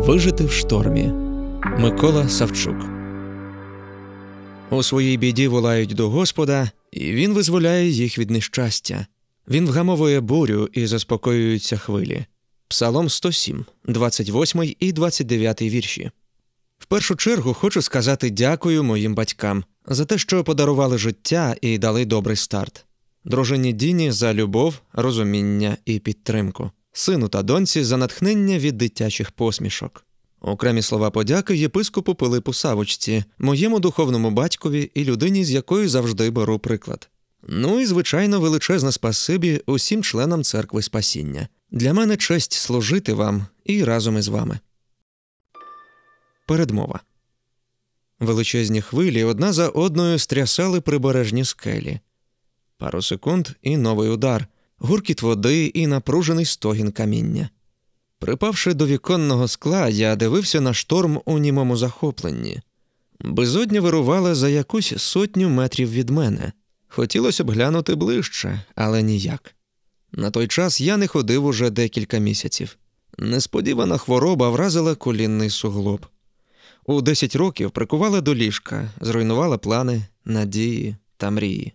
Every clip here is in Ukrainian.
Вижити в штормі Микола Савчук. У своїй біді волають до Господа, і він визволяє їх від нещастя. Він вгамовує бурю і заспокоюються хвилі. Псалом 107, 28 і 29 вірші. В першу чергу хочу сказати дякую моїм батькам за те, що подарували життя і дали добрий старт, дружині Діні за любов, розуміння і підтримку сину та доньці за натхнення від дитячих посмішок. Окремі слова подяки єпископу Пилипу Савочці, моєму духовному батькові і людині, з якої завжди беру приклад. Ну і, звичайно, величезне спасибі усім членам церкви спасіння. Для мене честь служити вам і разом із вами. Передмова величезні хвилі одна за одною стрясали прибережні скелі. Пару секунд і новий удар гуркіт води і напружений стогін каміння. Припавши до віконного скла, я дивився на шторм у німому захопленні. Безодня вирувала за якусь сотню метрів від мене. Хотілося б глянути ближче, але ніяк. На той час я не ходив уже декілька місяців. Несподівана хвороба вразила колінний суглоб. У десять років прикувала до ліжка, зруйнувала плани, надії та мрії.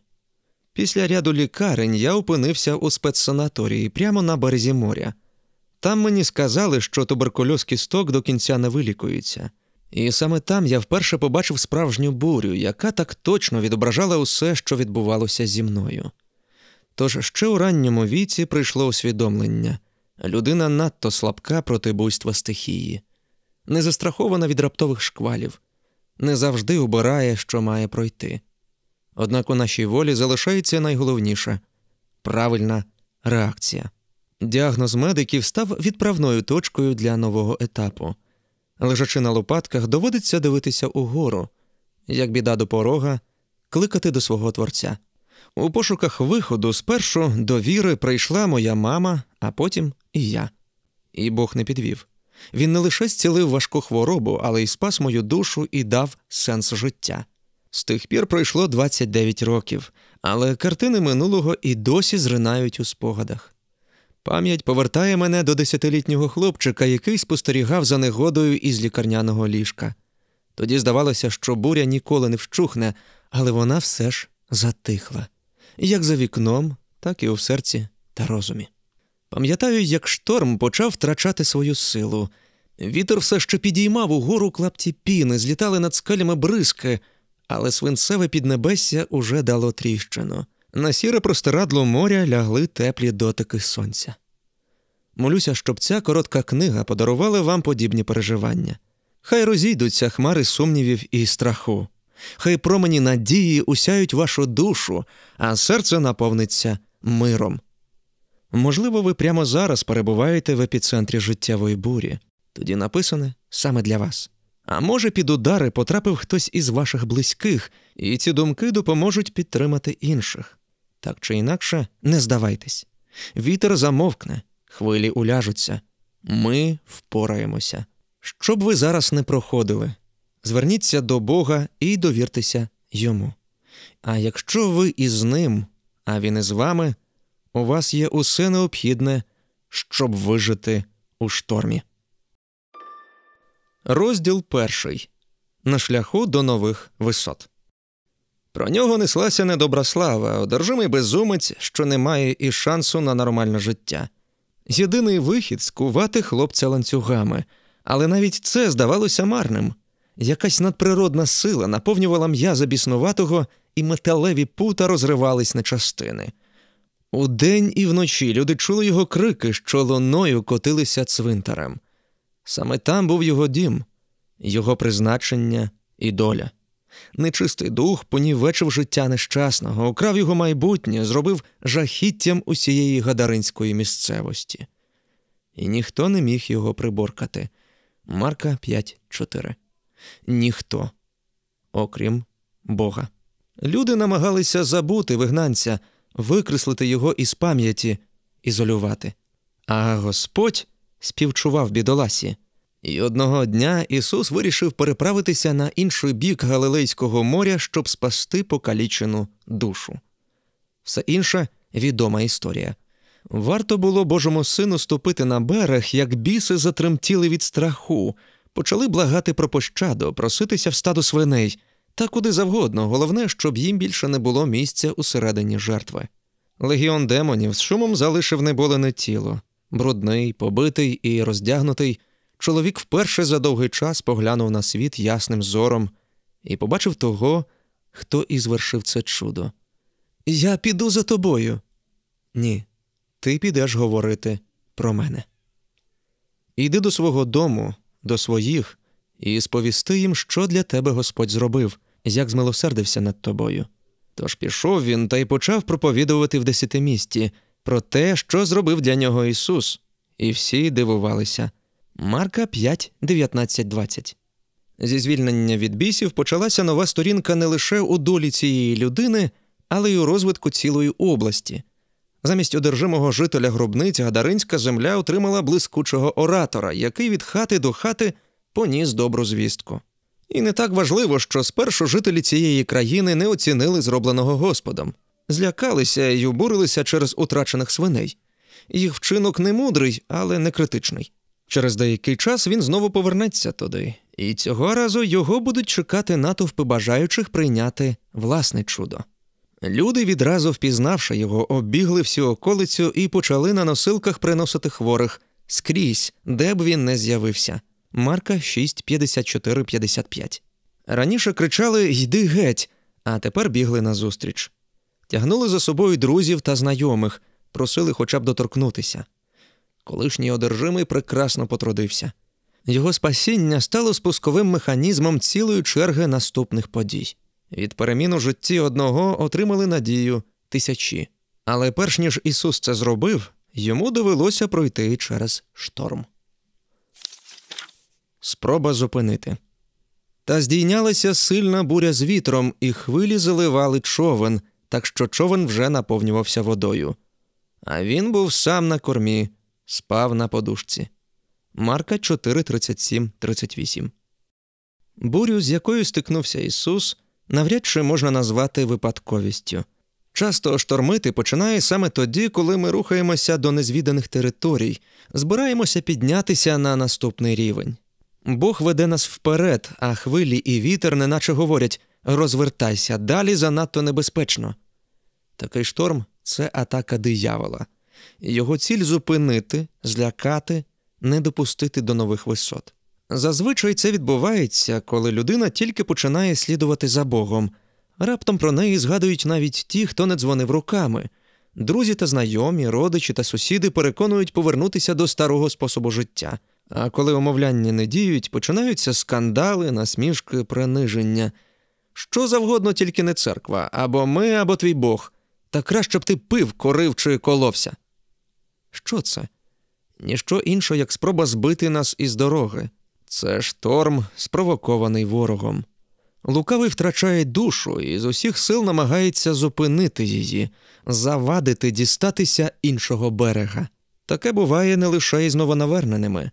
Після ряду лікарень я опинився у спецсанаторії прямо на березі моря. Там мені сказали, що туберкульоз кісток до кінця не вилікується. І саме там я вперше побачив справжню бурю, яка так точно відображала усе, що відбувалося зі мною. Тож ще у ранньому віці прийшло усвідомлення людина надто слабка проти буйства стихії, не застрахована від раптових шквалів, не завжди обирає, що має пройти. Однак у нашій волі залишається найголовніше правильна реакція. Діагноз медиків став відправною точкою для нового етапу. Лежачи на лопатках, доводиться дивитися угору, як біда до порога, кликати до свого творця. У пошуках виходу спершу до віри прийшла моя мама, а потім і я. І Бог не підвів. Він не лише зцілив важку хворобу, але й спас мою душу і дав сенс життя. З тих пір пройшло 29 років, але картини минулого і досі зринають у спогадах. Пам'ять повертає мене до десятилітнього хлопчика, який спостерігав за негодою із лікарняного ліжка. Тоді здавалося, що буря ніколи не вщухне, але вона все ж затихла як за вікном, так і у серці та розумі. Пам'ятаю, як шторм почав втрачати свою силу. Вітер все ще підіймав угору клапті піни, злітали над скелями бризки але свинцеве піднебесся уже дало тріщину. На сіре простирадло моря лягли теплі дотики сонця. Молюся, щоб ця коротка книга подарувала вам подібні переживання. Хай розійдуться хмари сумнівів і страху, хай промені надії усяють вашу душу, а серце наповниться миром. Можливо, ви прямо зараз перебуваєте в епіцентрі життєвої бурі, тоді написане саме для вас. А може, під удари потрапив хтось із ваших близьких, і ці думки допоможуть підтримати інших. Так чи інакше, не здавайтесь. Вітер замовкне, хвилі уляжуться, ми впораємося. Щоб ви зараз не проходили, зверніться до Бога і довіртеся йому. А якщо ви із ним, а він із вами, у вас є усе необхідне, щоб вижити у штормі. Розділ перший на шляху до нових висот. Про нього неслася недобра слава, одержимий безумець, що не має і шансу на нормальне життя. Єдиний вихід скувати хлопця ланцюгами, але навіть це здавалося марним. Якась надприродна сила наповнювала м'яза біснуватого, і металеві пута розривались на частини. Удень і вночі люди чули його крики, що луною котилися цвинтарем. Саме там був його дім, його призначення і доля. Нечистий дух понівечив життя нещасного, украв його майбутнє, зробив жахіттям усієї гадаринської місцевості. І ніхто не міг його приборкати. Марка 5.4. Ніхто, окрім Бога. Люди намагалися забути вигнанця, викреслити його із пам'яті, ізолювати. А Господь співчував бідоласі. І одного дня Ісус вирішив переправитися на інший бік Галилейського моря, щоб спасти покалічену душу. Все інше відома історія. Варто було Божому сину ступити на берег, як біси затремтіли від страху, почали благати про пощаду, проситися в стадо свиней та куди завгодно, головне, щоб їм більше не було місця усередині жертви. Легіон демонів з шумом залишив неболене тіло брудний, побитий і роздягнутий, чоловік вперше за довгий час поглянув на світ ясним зором і побачив того, хто і звершив це чудо. Я піду за тобою. Ні, ти підеш говорити про мене. Іди до свого дому, до своїх, і сповісти їм, що для тебе Господь зробив, як змилосердився над тобою. Тож пішов він та й почав проповідувати в десятимісті – про те, що зробив для нього Ісус, і всі дивувалися. Марка 5, 19, 20. Зі звільнення від бісів почалася нова сторінка не лише у долі цієї людини, але й у розвитку цілої області. Замість одержимого жителя гробниць Гадаринська земля отримала блискучого оратора, який від хати до хати поніс добру звістку. І не так важливо, що спершу жителі цієї країни не оцінили зробленого Господом злякалися і обурилися через утрачених свиней. Їх вчинок не мудрий, але не критичний. Через деякий час він знову повернеться туди, і цього разу його будуть чекати натовпи бажаючих прийняти власне чудо. Люди, відразу впізнавши його, оббігли всю околицю і почали на носилках приносити хворих скрізь, де б він не з'явився. Марка 65455. Раніше кричали Йди геть, а тепер бігли назустріч. Тягнули за собою друзів та знайомих, просили хоча б доторкнутися. Колишній одержимий прекрасно потрудився. Його спасіння стало спусковим механізмом цілої черги наступних подій. Від перемін у житті одного отримали надію тисячі. Але перш ніж Ісус це зробив, йому довелося пройти через шторм. Спроба зупинити. Та здійнялася сильна буря з вітром, і хвилі заливали човен так що човен вже наповнювався водою. А він був сам на кормі, спав на подушці. Марка 4.37.38 Бурю, з якою стикнувся Ісус, навряд чи можна назвати випадковістю. Часто штормити починає саме тоді, коли ми рухаємося до незвіданих територій, збираємося піднятися на наступний рівень. Бог веде нас вперед, а хвилі і вітер, неначе говорять розвертайся далі занадто небезпечно. Такий шторм це атака диявола, його ціль зупинити, злякати, не допустити до нових висот. Зазвичай це відбувається, коли людина тільки починає слідувати за Богом. Раптом про неї згадують навіть ті, хто не дзвонив руками. Друзі та знайомі, родичі та сусіди переконують повернутися до старого способу життя. А коли умовляння не діють, починаються скандали, насмішки, приниження. Що завгодно, тільки не церква, або ми, або твій Бог. Та краще б ти пив, корив чи коловся. Що це? Ніщо інше, як спроба збити нас із дороги. Це шторм, спровокований ворогом. Лукавий втрачає душу і з усіх сил намагається зупинити її, завадити дістатися іншого берега. Таке буває не лише із новонаверненими.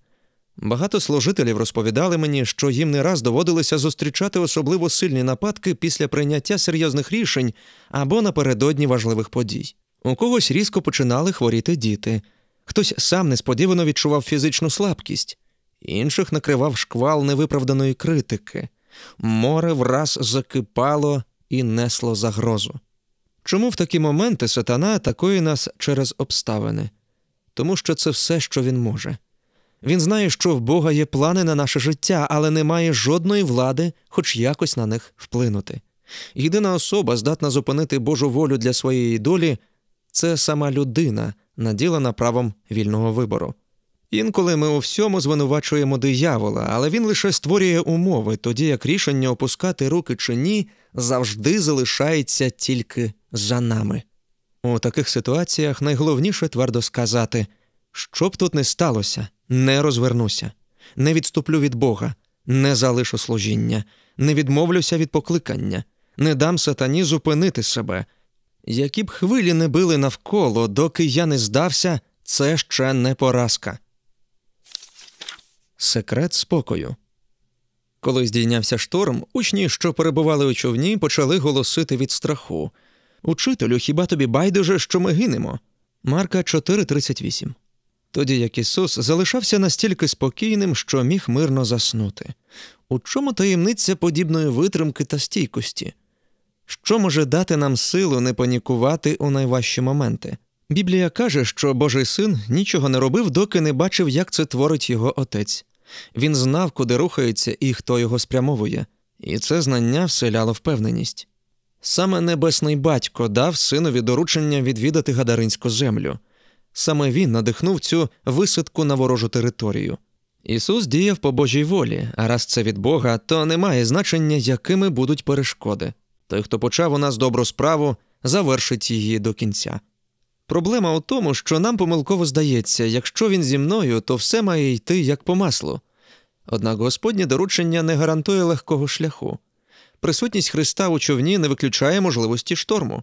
Багато служителів розповідали мені, що їм не раз доводилося зустрічати особливо сильні нападки після прийняття серйозних рішень або напередодні важливих подій. У когось різко починали хворіти діти, хтось сам несподівано відчував фізичну слабкість, інших накривав шквал невиправданої критики, море враз закипало і несло загрозу. Чому в такі моменти сатана атакує нас через обставини? Тому що це все, що він може. Він знає, що в Бога є плани на наше життя, але не має жодної влади, хоч якось на них вплинути. Єдина особа, здатна зупинити Божу волю для своєї долі, це сама людина, наділена правом вільного вибору. Інколи ми у всьому звинувачуємо диявола, але він лише створює умови, тоді як рішення опускати руки чи ні завжди залишається тільки за нами. У таких ситуаціях найголовніше твердо сказати, що б тут не сталося не розвернуся, не відступлю від Бога, не залишу служіння, не відмовлюся від покликання, не дам сатані зупинити себе. Які б хвилі не били навколо, доки я не здався, це ще не поразка. Секрет спокою. Коли здійнявся шторм, учні, що перебували у човні, почали голосити від страху Учителю, хіба тобі байдуже, що ми гинемо? Марка 4.38 тоді як Ісус залишався настільки спокійним, що міг мирно заснути. У чому таємниця подібної витримки та стійкості? Що може дати нам силу не панікувати у найважчі моменти? Біблія каже, що Божий син нічого не робив, доки не бачив, як це творить його отець. Він знав, куди рухається і хто його спрямовує, і це знання вселяло впевненість. Саме небесний батько дав синові доручення відвідати Гадаринську землю. Саме він надихнув цю висадку на ворожу територію. Ісус діяв по Божій волі, а раз це від Бога, то не має значення, якими будуть перешкоди. Той, хто почав у нас добру справу, завершить її до кінця. Проблема у тому, що нам помилково здається, якщо він зі мною, то все має йти як по маслу. Однак Господнє доручення не гарантує легкого шляху. Присутність Христа у човні не виключає можливості шторму.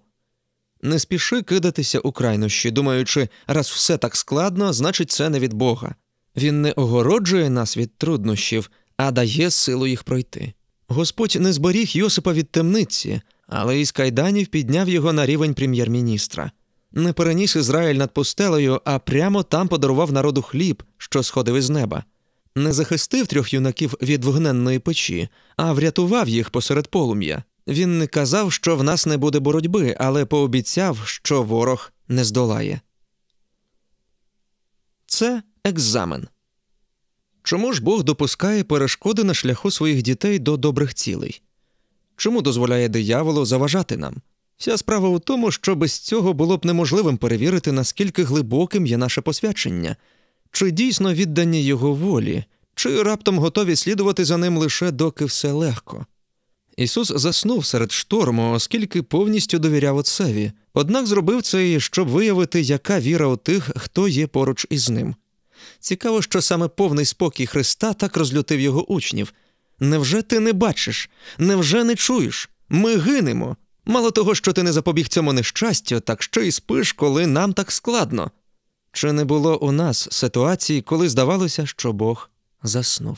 Не спіши кидатися у крайнощі, думаючи, раз все так складно, значить це не від Бога. Він не огороджує нас від труднощів, а дає силу їх пройти. Господь не зберіг Йосипа від темниці, але із кайданів підняв його на рівень прем'єр-міністра. Не переніс Ізраїль над пустелею, а прямо там подарував народу хліб, що сходив із неба. Не захистив трьох юнаків від вогненної печі, а врятував їх посеред полум'я. Він не казав, що в нас не буде боротьби, але пообіцяв, що ворог не здолає. Це екзамен. Чому ж Бог допускає перешкоди на шляху своїх дітей до добрих цілей? Чому дозволяє дияволу заважати нам? Вся справа у тому, що без цього було б неможливим перевірити, наскільки глибоким є наше посвячення, чи дійсно віддані його волі, чи раптом готові слідувати за ним лише доки все легко. Ісус заснув серед шторму, оскільки повністю довіряв отцеві, однак зробив це, і щоб виявити, яка віра у тих, хто є поруч із ним. Цікаво, що саме повний спокій Христа так розлютив його учнів. Невже ти не бачиш? Невже не чуєш? Ми гинемо. Мало того, що ти не запобіг цьому нещастю, так ще й спиш, коли нам так складно. Чи не було у нас ситуації, коли здавалося, що Бог заснув?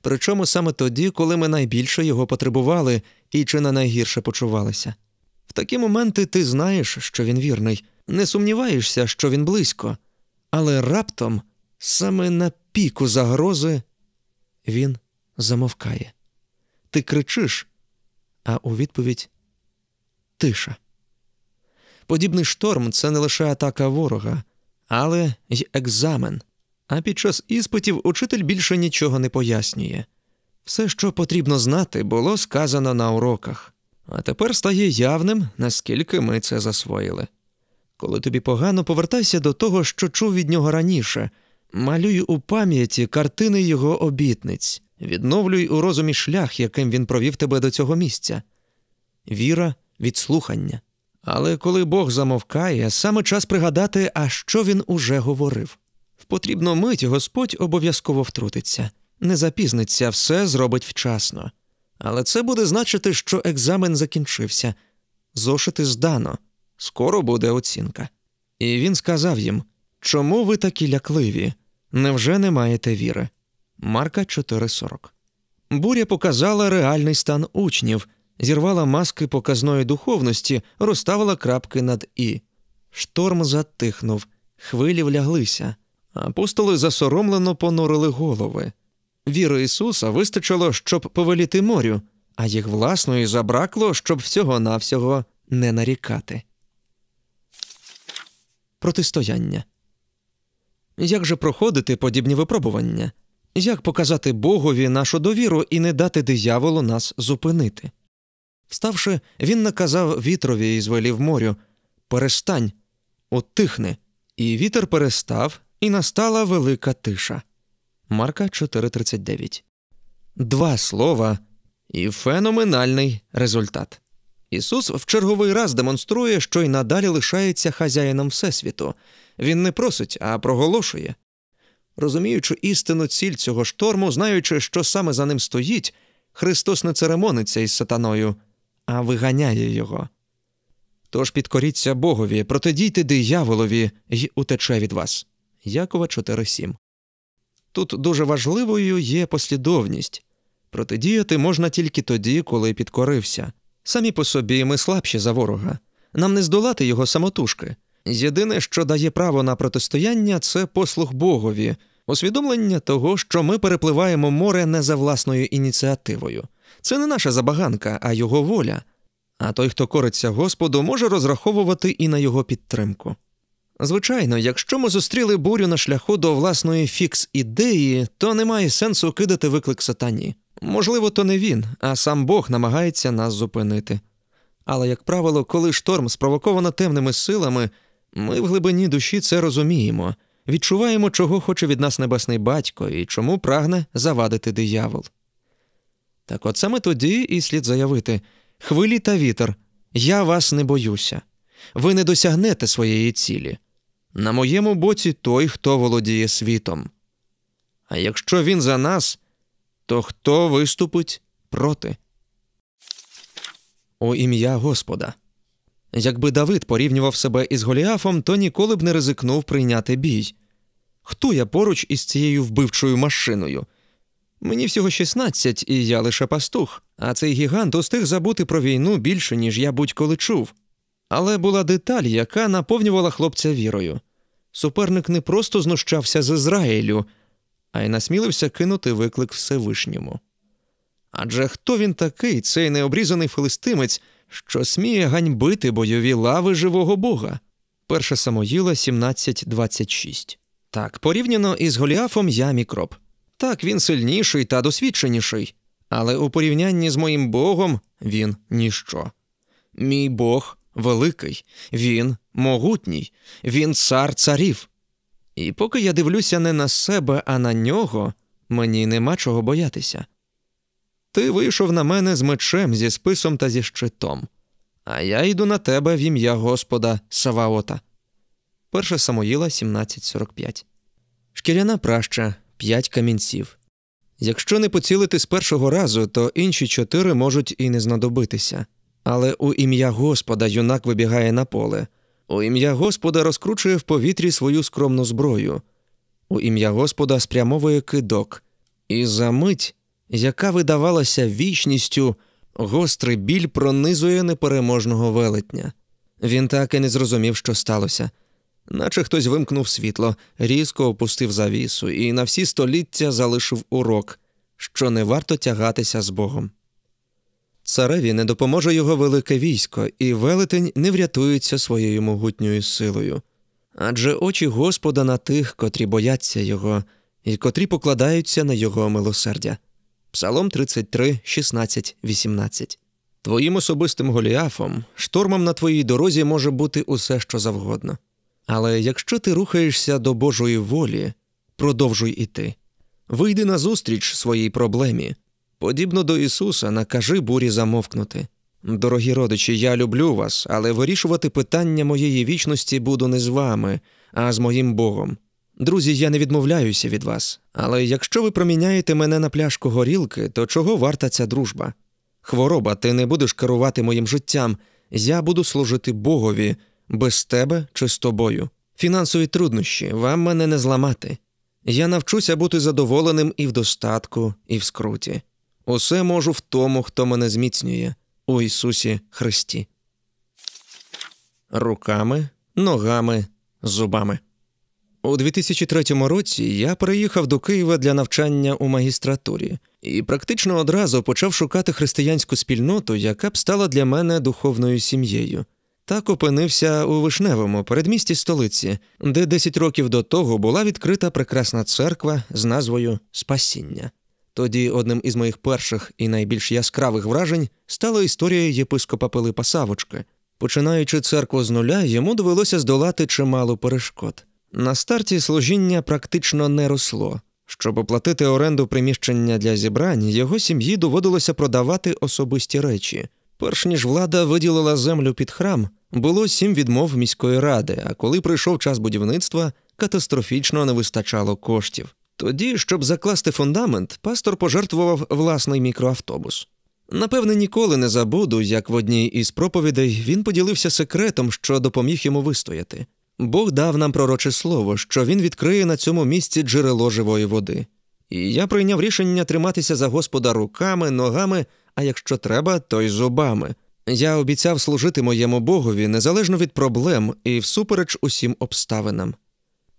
причому саме тоді, коли ми найбільше його потребували і чи на найгірше почувалися. В такі моменти ти знаєш, що він вірний, не сумніваєшся, що він близько, але раптом, саме на піку загрози, він замовкає. Ти кричиш, а у відповідь тиша. Подібний шторм це не лише атака ворога, але й екзамен. А під час іспитів учитель більше нічого не пояснює. Все, що потрібно знати, було сказано на уроках, а тепер стає явним, наскільки ми це засвоїли. Коли тобі погано, повертайся до того, що чув від нього раніше, малюй у пам'яті картини його обітниць, відновлюй у розумі шлях, яким він провів тебе до цього місця віра відслухання. Але коли Бог замовкає, саме час пригадати, а що він уже говорив потрібно мить, Господь обов'язково втрутиться, не запізниться, все зробить вчасно. Але це буде значити, що екзамен закінчився, зошити здано, скоро буде оцінка. І він сказав їм чому ви такі лякливі? Невже не маєте віри? Марка 4.40. Буря показала реальний стан учнів, зірвала маски показної духовності, розставила крапки над і. Шторм затихнув, хвилі вляглися апостоли засоромлено понурили голови. Віри Ісуса вистачило, щоб повеліти морю, а їх власної забракло, щоб всього-навсього не нарікати. Протистояння Як же проходити подібні випробування? Як показати Богові нашу довіру і не дати дияволу нас зупинити? Вставши, він наказав вітрові і звелів морю Перестань, Утихни. і вітер перестав, і настала велика тиша. Марка 4.39. Два слова і феноменальний результат. Ісус в черговий раз демонструє, що й надалі лишається хазяїном Всесвіту. Він не просить, а проголошує. Розуміючи істину ціль цього шторму, знаючи, що саме за ним стоїть, Христос не церемониться із сатаною, а виганяє його. Тож підкоріться Богові, протидійте дияволові й утече від вас. Якова 4.7. Тут дуже важливою є послідовність протидіяти можна тільки тоді, коли підкорився. Самі по собі ми слабші за ворога, нам не здолати його самотужки. Єдине, що дає право на протистояння, це послуг Богові, усвідомлення того, що ми перепливаємо море не за власною ініціативою. Це не наша забаганка, а його воля. А той, хто кориться Господу, може розраховувати і на його підтримку. Звичайно, якщо ми зустріли бурю на шляху до власної фікс ідеї, то немає сенсу кидати виклик сатані. Можливо, то не він, а сам Бог намагається нас зупинити. Але, як правило, коли шторм спровоковано темними силами, ми в глибині душі це розуміємо, відчуваємо, чого хоче від нас небесний батько і чому прагне завадити диявол. Так от саме тоді і слід заявити хвилі та вітер, я вас не боюся. Ви не досягнете своєї цілі. На моєму боці той, хто володіє світом. А якщо він за нас, то хто виступить проти? О ім'я Господа. Якби Давид порівнював себе із Голіафом, то ніколи б не ризикнув прийняти бій. Хто я поруч із цією вбивчою машиною? Мені всього 16, і я лише пастух, а цей гігант устиг забути про війну більше, ніж я будь-коли чув. Але була деталь, яка наповнювала хлопця вірою. Суперник не просто знущався з Ізраїлю, а й насмілився кинути виклик Всевишньому. Адже хто він такий, цей необрізаний филистимець, що сміє ганьбити бойові лави живого бога? 1 Самоїла 17.26. Так, порівняно із Голіафом я мікроб. Так, він сильніший та досвідченіший, але у порівнянні з моїм богом він ніщо. Мій бог великий, він могутній, він цар царів. І поки я дивлюся не на себе, а на нього, мені нема чого боятися. Ти вийшов на мене з мечем, зі списом та зі щитом, а я йду на тебе в ім'я Господа Саваота. 1 Самоїла 1745. Шкіряна праща 5 камінців. Якщо не поцілити з першого разу, то інші чотири можуть і не знадобитися. Але у ім'я Господа юнак вибігає на поле, у ім'я Господа розкручує в повітрі свою скромну зброю, у ім'я Господа спрямовує кидок, і за мить, яка видавалася вічністю, гострий біль пронизує непереможного велетня. Він так і не зрозумів, що сталося, наче хтось вимкнув світло, різко опустив завісу і на всі століття залишив урок, що не варто тягатися з Богом. Цареві не допоможе його велике військо, і велетень не врятується своєю могутньою силою. Адже очі Господа на тих, котрі бояться його, і котрі покладаються на його милосердя. Псалом 33, 16, 18. Твоїм особистим голіафом, штормом на твоїй дорозі може бути усе, що завгодно. Але якщо ти рухаєшся до Божої волі, продовжуй іти. Вийди назустріч своїй проблемі, Подібно до Ісуса, накажи бурі замовкнути. Дорогі родичі, я люблю вас, але вирішувати питання моєї вічності буду не з вами, а з моїм Богом. Друзі, я не відмовляюся від вас, але якщо ви проміняєте мене на пляшку горілки, то чого варта ця дружба? Хвороба, ти не будеш керувати моїм життям, я буду служити Богові, без тебе чи з тобою. Фінансові труднощі, вам мене не зламати. Я навчуся бути задоволеним і в достатку, і в скруті. Усе можу в тому, хто мене зміцнює, у Ісусі Христі. Руками, ногами, зубами. У 2003 році я приїхав до Києва для навчання у магістратурі і практично одразу почав шукати християнську спільноту, яка б стала для мене духовною сім'єю. Так опинився у Вишневому передмісті столиці, де 10 років до того була відкрита прекрасна церква з назвою Спасіння. Тоді одним із моїх перших і найбільш яскравих вражень стала історія єпископа Пилипа Савочки. Починаючи церкву з нуля, йому довелося здолати чимало перешкод. На старті служіння практично не росло. Щоб оплатити оренду приміщення для зібрань, його сім'ї доводилося продавати особисті речі. Перш ніж влада виділила землю під храм, було сім відмов міської ради. А коли прийшов час будівництва, катастрофічно не вистачало коштів. Тоді, щоб закласти фундамент, пастор пожертвував власний мікроавтобус. Напевне, ніколи не забуду, як в одній із проповідей він поділився секретом, що допоміг йому вистояти. Бог дав нам пророче слово, що він відкриє на цьому місці джерело живої води. І я прийняв рішення триматися за Господа руками, ногами, а якщо треба, то й зубами. Я обіцяв служити моєму Богові незалежно від проблем і всупереч усім обставинам.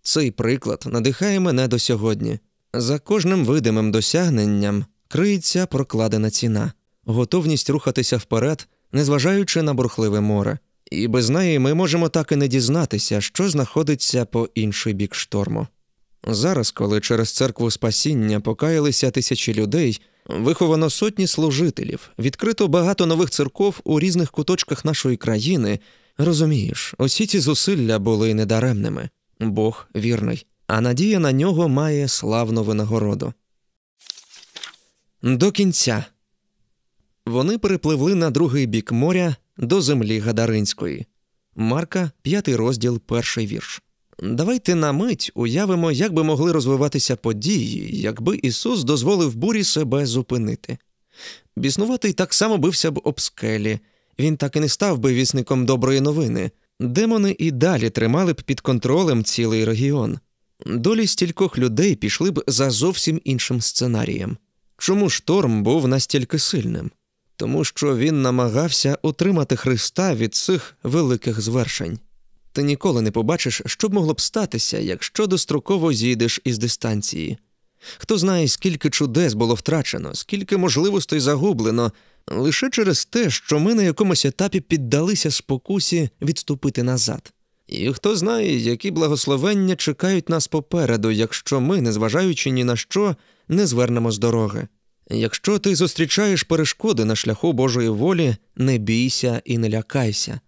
Цей приклад надихає мене до сьогодні. За кожним видимим досягненням криється прокладена ціна, готовність рухатися вперед, незважаючи на бурхливе море. І без неї ми можемо так і не дізнатися, що знаходиться по інший бік шторму. Зараз, коли через церкву спасіння покаялися тисячі людей, виховано сотні служителів, відкрито багато нових церков у різних куточках нашої країни, розумієш, усі ці зусилля були недаремними. Бог вірний, а надія на нього має славну винагороду. До кінця вони перепливли на другий бік моря до землі Гадаринської. Марка, п'ятий розділ, перший вірш. Давайте на мить уявимо, як би могли розвиватися події, якби Ісус дозволив бурі себе зупинити. Біснуватий так само бився б об скелі, він так і не став би вісником доброї новини, Демони і далі тримали б під контролем цілий регіон. Долі стількох людей пішли б за зовсім іншим сценарієм. Чому шторм був настільки сильним? Тому що він намагався отримати Христа від цих великих звершень. Ти ніколи не побачиш, що б могло б статися, якщо достроково зійдеш із дистанції. Хто знає, скільки чудес було втрачено, скільки можливостей загублено, лише через те, що ми на якомусь етапі піддалися спокусі відступити назад. І хто знає, які благословення чекають нас попереду, якщо ми, незважаючи ні на що, не звернемо з дороги. Якщо ти зустрічаєш перешкоди на шляху Божої волі, не бійся і не лякайся.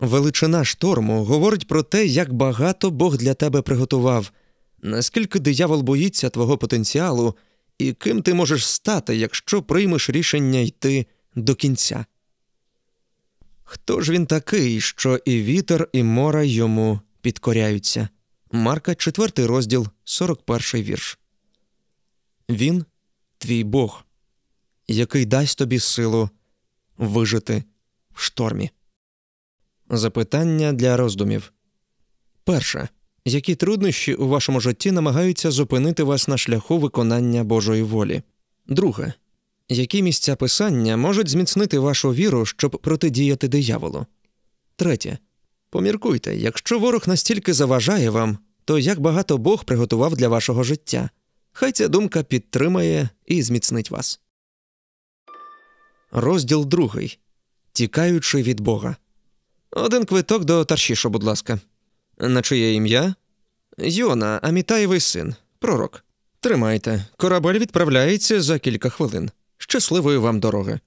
Величина шторму говорить про те, як багато Бог для тебе приготував, наскільки диявол боїться твого потенціалу, і ким ти можеш стати, якщо приймеш рішення йти до кінця. Хто ж він такий, що і вітер, і море йому підкоряються? Марка, 4 розділ, 41 вірш. Він твій Бог, який дасть тобі силу вижити в штормі. Запитання для роздумів. Перше. Які труднощі у вашому житті намагаються зупинити вас на шляху виконання Божої волі? Друге. Які місця писання можуть зміцнити вашу віру, щоб протидіяти дияволу? Третє. Поміркуйте, якщо ворог настільки заважає вам, то як багато Бог приготував для вашого життя. Хай ця думка підтримає і зміцнить вас. Розділ другий. Тікаючи від Бога. Один квиток до Таршіша, будь ласка. На чиє ім'я? Йона, Амітаєвий син, пророк. Тримайте. Корабель відправляється за кілька хвилин щасливої вам дороги.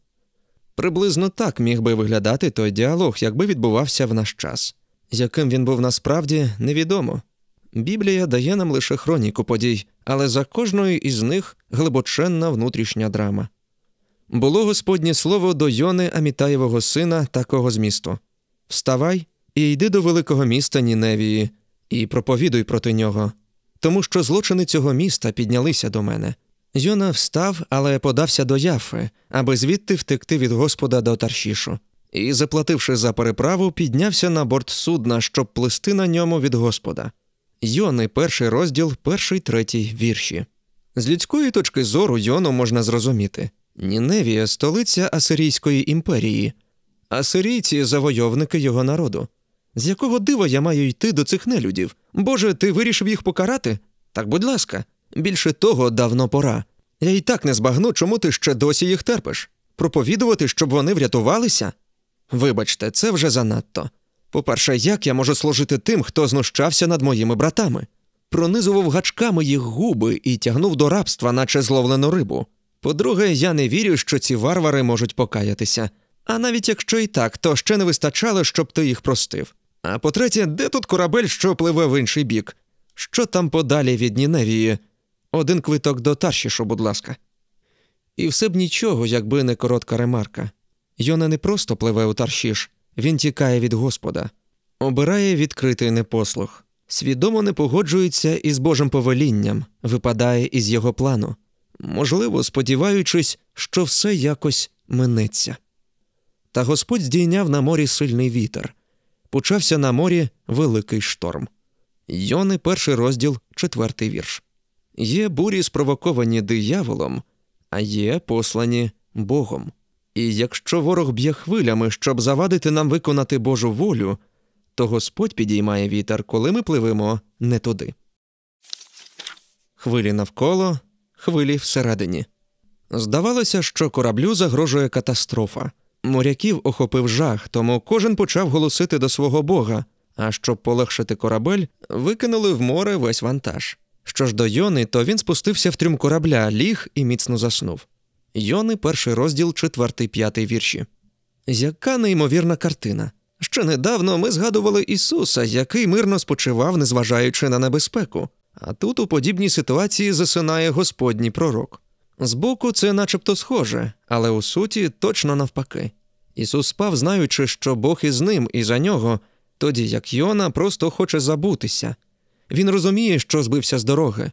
Приблизно так міг би виглядати той діалог, якби відбувався в наш час. Яким він був насправді, невідомо. Біблія дає нам лише хроніку подій, але за кожною із них глибоченна внутрішня драма. Було Господнє слово до Йони Амітаєвого сина такого змісту Вставай і йди до великого міста Ніневії, і проповідуй проти нього, тому що злочини цього міста піднялися до мене. Йона встав, але подався до Яфи, аби звідти втекти від господа до Таршішу, і, заплативши за переправу, піднявся на борт судна, щоб плисти на ньому від господа. Йони, перший розділ, перший третій вірші. З людської точки зору Йону можна зрозуміти Ніневія столиця Асирійської імперії, асирійці завойовники його народу. З якого дива я маю йти до цих нелюдів? Боже, ти вирішив їх покарати? Так будь ласка, Більше того, давно пора. Я і так не збагну, чому ти ще досі їх терпиш. Проповідувати, щоб вони врятувалися? Вибачте, це вже занадто. По-перше, як я можу служити тим, хто знущався над моїми братами? Пронизував гачками їх губи і тягнув до рабства, наче зловлену рибу. По-друге, я не вірю, що ці варвари можуть покаятися. А навіть якщо і так, то ще не вистачало, щоб ти їх простив. А по третє, де тут корабель, що пливе в інший бік? Що там подалі від Ніневії? Один квиток до Таршішу, будь ласка. І все б нічого, якби не коротка ремарка. Йона не просто пливе у Таршіш, він тікає від Господа, обирає відкритий непослух, свідомо не погоджується із Божим повелінням, випадає із його плану, можливо, сподіваючись, що все якось минеться. Та Господь здійняв на морі сильний вітер. Почався на морі великий шторм. Йони, перший розділ, четвертий вірш. Є бурі спровоковані дияволом, а є послані Богом. І якщо ворог б'є хвилями, щоб завадити нам виконати Божу волю, то Господь підіймає вітер, коли ми пливемо не туди. Хвилі навколо, хвилі всередині. Здавалося, що кораблю загрожує катастрофа. Моряків охопив жах, тому кожен почав голосити до свого бога. А щоб полегшити корабель, викинули в море весь вантаж. Що ж до Йони, то він спустився в трюм корабля, ліг і міцно заснув. Йони, перший розділ, четвертий, п'ятий вірші. Яка неймовірна картина. Ще недавно ми згадували Ісуса, який мирно спочивав, незважаючи на небезпеку. А тут у подібній ситуації засинає Господній пророк. Збоку це начебто схоже, але у суті точно навпаки. Ісус спав, знаючи, що Бог із ним і за нього, тоді як Йона просто хоче забутися. Він розуміє, що збився з дороги.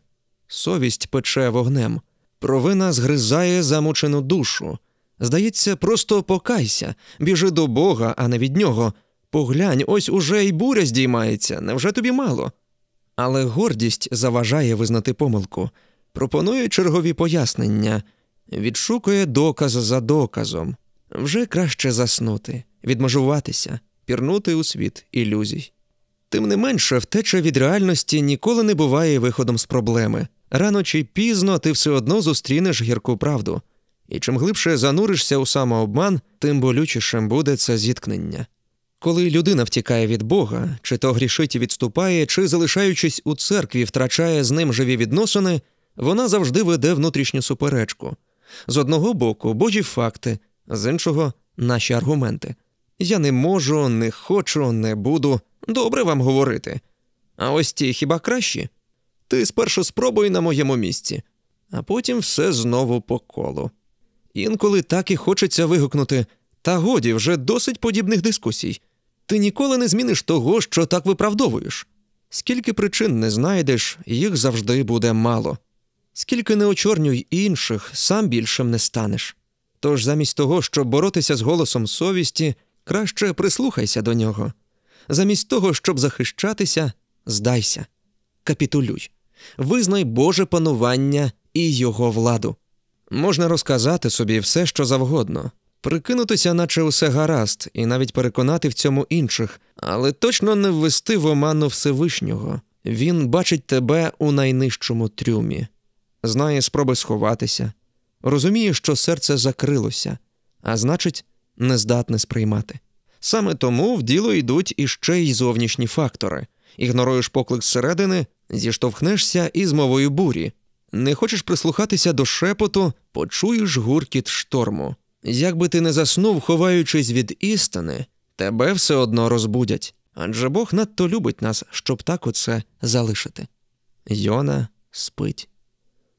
Совість пече вогнем, провина згризає замучену душу. Здається, просто покайся, біжи до Бога, а не від нього. Поглянь, ось уже й буря здіймається, невже тобі мало? Але гордість заважає визнати помилку, пропонує чергові пояснення, відшукує доказ за доказом. Вже краще заснути, відмежуватися, пірнути у світ ілюзій. Тим не менше, втеча від реальності ніколи не буває виходом з проблеми. Рано чи пізно ти все одно зустрінеш гірку правду, і чим глибше зануришся у самообман, тим болючішим буде це зіткнення. Коли людина втікає від Бога, чи то грішить і відступає, чи, залишаючись у церкві, втрачає з ним живі відносини, вона завжди веде внутрішню суперечку. З одного боку, божі факти, з іншого наші аргументи. Я не можу, не хочу, не буду. Добре вам говорити. А ось ті хіба кращі? Ти спершу спробуй на моєму місці, а потім все знову по колу. Інколи так і хочеться вигукнути. Та годі вже досить подібних дискусій. Ти ніколи не зміниш того, що так виправдовуєш. Скільки причин не знайдеш, їх завжди буде мало. Скільки не очорнюй інших, сам більшим не станеш. Тож замість того, щоб боротися з голосом совісті. Краще прислухайся до нього. Замість того, щоб захищатися, здайся, капітулюй, визнай Боже панування і його владу. Можна розказати собі все, що завгодно, прикинутися, наче усе гаразд, і навіть переконати в цьому інших, але точно не ввести в оману Всевишнього. Він бачить тебе у найнижчому трюмі, знає спроби сховатися, розуміє, що серце закрилося, а значить, не здатне сприймати. Саме тому в діло йдуть іще й зовнішні фактори. Ігноруєш поклик зсередини, зіштовхнешся із мовою бурі. Не хочеш прислухатися до шепоту, почуєш гуркіт шторму. Якби ти не заснув, ховаючись від істини, тебе все одно розбудять. Адже Бог надто любить нас, щоб так оце залишити. Йона спить.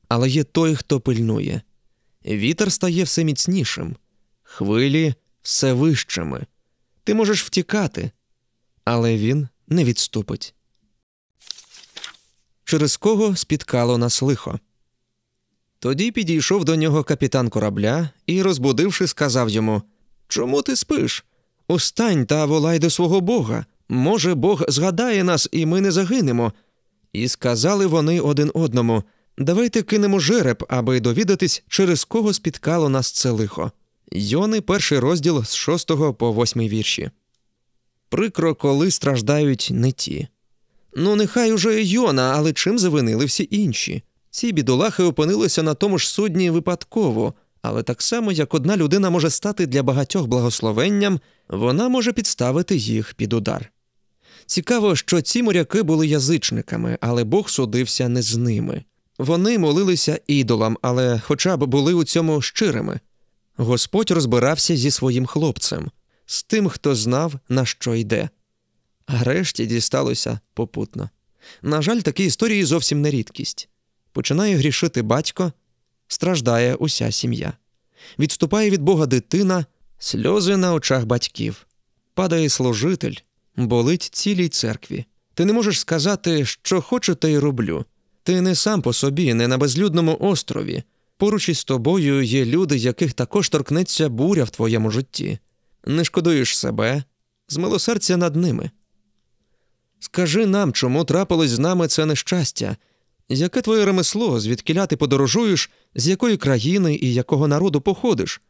Але є той, хто пильнує. Вітер стає все міцнішим, хвилі все вищими. Ти можеш втікати, але він не відступить. Через кого спіткало нас лихо. Тоді підійшов до нього капітан корабля і, розбудивши, сказав йому Чому ти спиш? Устань та волай до свого бога. Може, Бог згадає нас, і ми не загинемо. І сказали вони один одному Давайте кинемо жереб, аби довідатись, через кого спіткало нас це лихо. Йони, перший розділ з 6 по 8 вірші. Прикро, коли страждають не ті. Ну, нехай уже Йона, але чим завинили всі інші. Ці бідолахи опинилися на тому ж судні випадково, але так само як одна людина може стати для багатьох благословенням, вона може підставити їх під удар. Цікаво, що ці моряки були язичниками, але Бог судився не з ними. Вони молилися ідолам, але хоча б були у цьому щирими. Господь розбирався зі своїм хлопцем, з тим, хто знав, на що йде. А решті дісталося попутно. На жаль, такі історії зовсім не рідкість. Починає грішити батько, страждає уся сім'я. Відступає від Бога дитина, сльози на очах батьків, падає служитель, болить цілій церкві. Ти не можеш сказати, що хочу, те й роблю. Ти не сам по собі, не на безлюдному острові. Поруч із тобою є люди, яких також торкнеться буря в твоєму житті. Не шкодуєш себе, з милосердя над ними. Скажи нам, чому трапилось з нами це нещастя, яке твоє ремесло, звідкіля ти подорожуєш, з якої країни і якого народу походиш?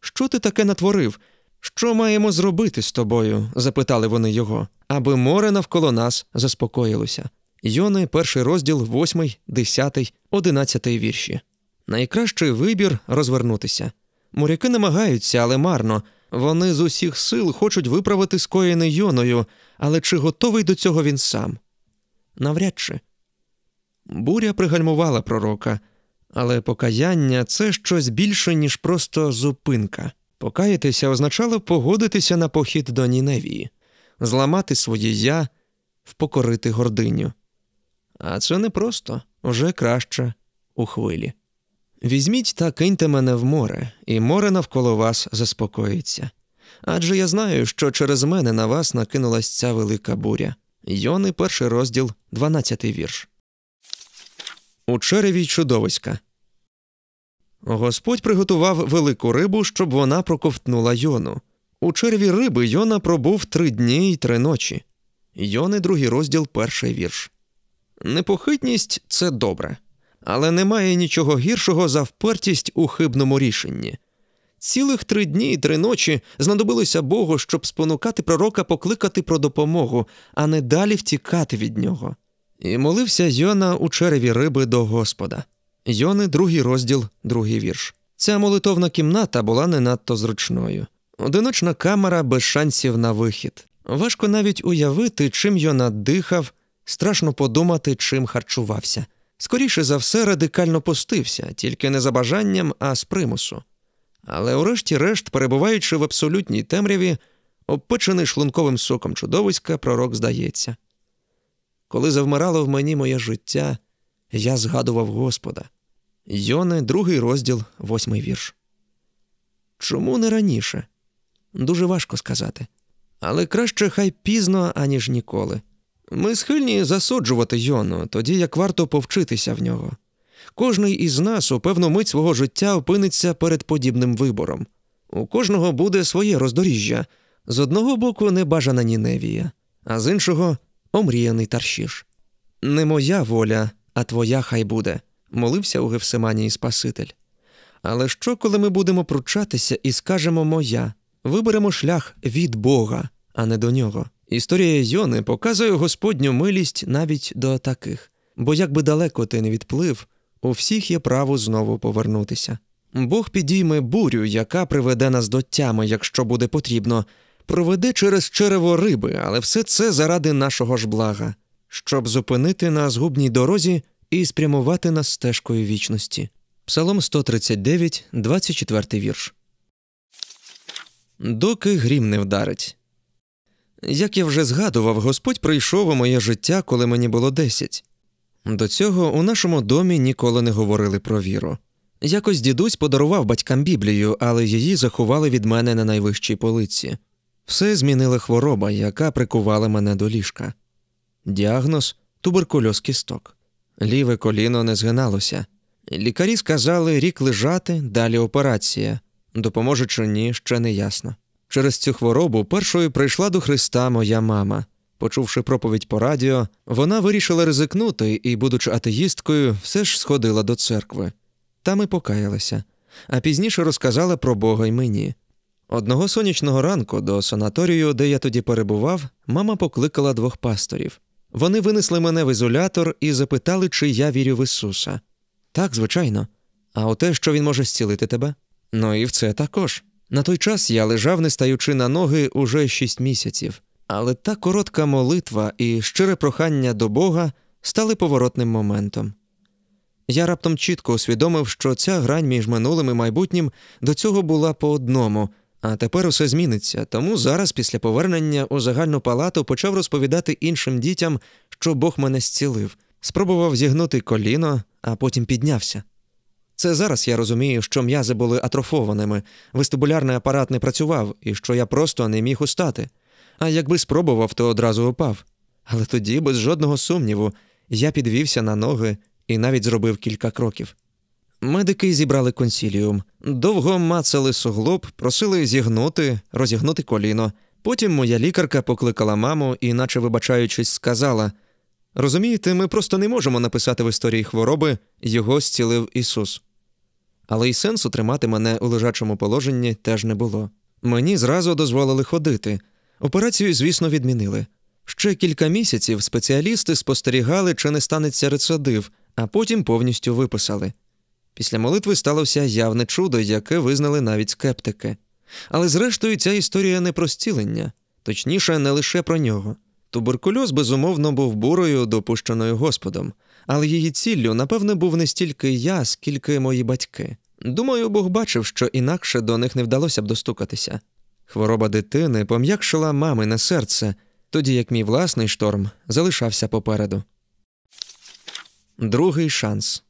Що ти таке натворив? Що маємо зробити з тобою? запитали вони його, аби море навколо нас заспокоїлося. Йони, перший розділ, восьмий, десятий, одинадцятий вірші. Найкращий вибір розвернутися. Моряки намагаються, але марно. Вони з усіх сил хочуть виправити скоєне йоною, але чи готовий до цього він сам? Навряд чи. Буря пригальмувала пророка, але покаяння це щось більше, ніж просто зупинка. Покаятися означало погодитися на похід до Ніневії, зламати своє я, впокорити гординю. А це не просто, вже краще у хвилі. Візьміть та киньте мене в море, і море навколо вас заспокоїться. Адже я знаю, що через мене на вас накинулась ця велика буря. Йони, перший розділ, 12 вірш. У череві чудовиська. Господь приготував велику рибу, щоб вона проковтнула йону. У черві риби Йона пробув три дні й три ночі. Йони, другий розділ, перший вірш. Непохитність це добре але немає нічого гіршого за впертість у хибному рішенні. Цілих три дні і три ночі знадобилося Богу, щоб спонукати пророка покликати про допомогу, а не далі втікати від нього. І молився Йона у череві риби до Господа. Йони, другий розділ, другий вірш. Ця молитовна кімната була не надто зручною. Одиночна камера без шансів на вихід. Важко навіть уявити, чим Йона дихав, страшно подумати, чим харчувався. Скоріше за все, радикально постився, тільки не за бажанням, а з примусу. Але, урешті-решт, перебуваючи в абсолютній темряві, обпечений шлунковим соком чудовиська, пророк здається. Коли завмирало в мені моє життя, я згадував Господа. Йоне, другий розділ, восьмий вірш. Чому не раніше? Дуже важко сказати. Але краще хай пізно, аніж ніколи. Ми схильні засуджувати Йону, тоді як варто повчитися в нього. Кожний із нас у певну мить свого життя опиниться перед подібним вибором. У кожного буде своє роздоріжжя з одного боку небажана Ніневія, а з іншого омріяний таршіш. Не моя воля, а твоя хай буде, молився у Гевсиманії Спаситель. Але що, коли ми будемо пручатися і скажемо моя, виберемо шлях від Бога, а не до нього? Історія Йони показує Господню милість навіть до таких, бо якби далеко ти не відплив, у всіх є право знову повернутися. Бог підійме бурю, яка приведе нас до тями, якщо буде потрібно, проведе через черево риби, але все це заради нашого ж блага, щоб зупинити на згубній дорозі і спрямувати нас стежкою вічності. Псалом 139, 24 вірш. Доки грім не вдарить. Як я вже згадував, Господь прийшов у моє життя, коли мені було десять. До цього у нашому домі ніколи не говорили про віру. Якось дідусь подарував батькам Біблію, але її заховали від мене на найвищій полиці. Все змінила хвороба, яка прикувала мене до ліжка. Діагноз туберкульоз кісток. Ліве коліно не згиналося. Лікарі сказали рік лежати, далі операція. Допоможе чи ні, ще не ясно. Через цю хворобу першою прийшла до Христа моя мама. Почувши проповідь по радіо, вона вирішила ризикнути і, будучи атеїсткою, все ж сходила до церкви. Там і покаялася, а пізніше розказала про Бога й мені. Одного сонячного ранку до санаторію, де я тоді перебував, мама покликала двох пасторів. Вони винесли мене в ізолятор і запитали, чи я вірю в Ісуса. Так, звичайно. А у те, що він може зцілити тебе? Ну і в це також. На той час я лежав, не стаючи на ноги, уже шість місяців, але та коротка молитва і щире прохання до Бога стали поворотним моментом. Я раптом чітко усвідомив, що ця грань між минулим і майбутнім до цього була по одному, а тепер усе зміниться. Тому зараз, після повернення у загальну палату, почав розповідати іншим дітям, що Бог мене зцілив, спробував зігнути коліно, а потім піднявся. Це зараз я розумію, що м'язи були атрофованими, вестибулярний апарат не працював і що я просто не міг устати. А якби спробував, то одразу упав. Але тоді, без жодного сумніву, я підвівся на ноги і навіть зробив кілька кроків. Медики зібрали консіліум, довго мацали суглоб, просили зігнути, розігнути коліно. Потім моя лікарка покликала маму і, наче вибачаючись, сказала: Розумієте, ми просто не можемо написати в історії хвороби його зцілив Ісус але й сенсу тримати мене у лежачому положенні теж не було. Мені зразу дозволили ходити. Операцію, звісно, відмінили. Ще кілька місяців спеціалісти спостерігали, чи не станеться рецидив, а потім повністю виписали. Після молитви сталося явне чудо, яке визнали навіть скептики. Але зрештою ця історія не про зцілення, точніше, не лише про нього. Туберкульоз, безумовно, був бурою, допущеною Господом але її ціллю, напевне, був не стільки я, скільки мої батьки. Думаю, Бог бачив, що інакше до них не вдалося б достукатися. Хвороба дитини пом'якшила мамине серце, тоді як мій власний шторм залишався попереду. Другий шанс.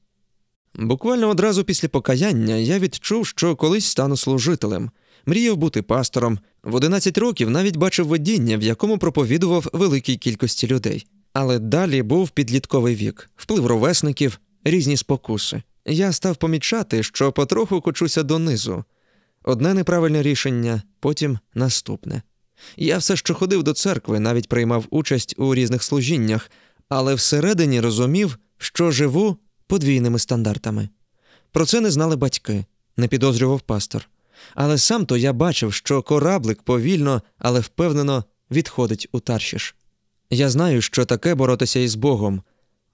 Буквально одразу після покаяння я відчув, що колись стану служителем, мріяв бути пастором. В 11 років навіть бачив водіння, в якому проповідував великій кількості людей. Але далі був підлітковий вік, вплив ровесників, різні спокуси. Я став помічати, що потроху кочуся донизу. Одне неправильне рішення, потім наступне. Я все що ходив до церкви, навіть приймав участь у різних служіннях, але всередині розумів, що живу подвійними стандартами. Про це не знали батьки, не підозрював пастор. Але сам то я бачив, що кораблик повільно, але впевнено відходить у Таршіш. Я знаю, що таке боротися із Богом,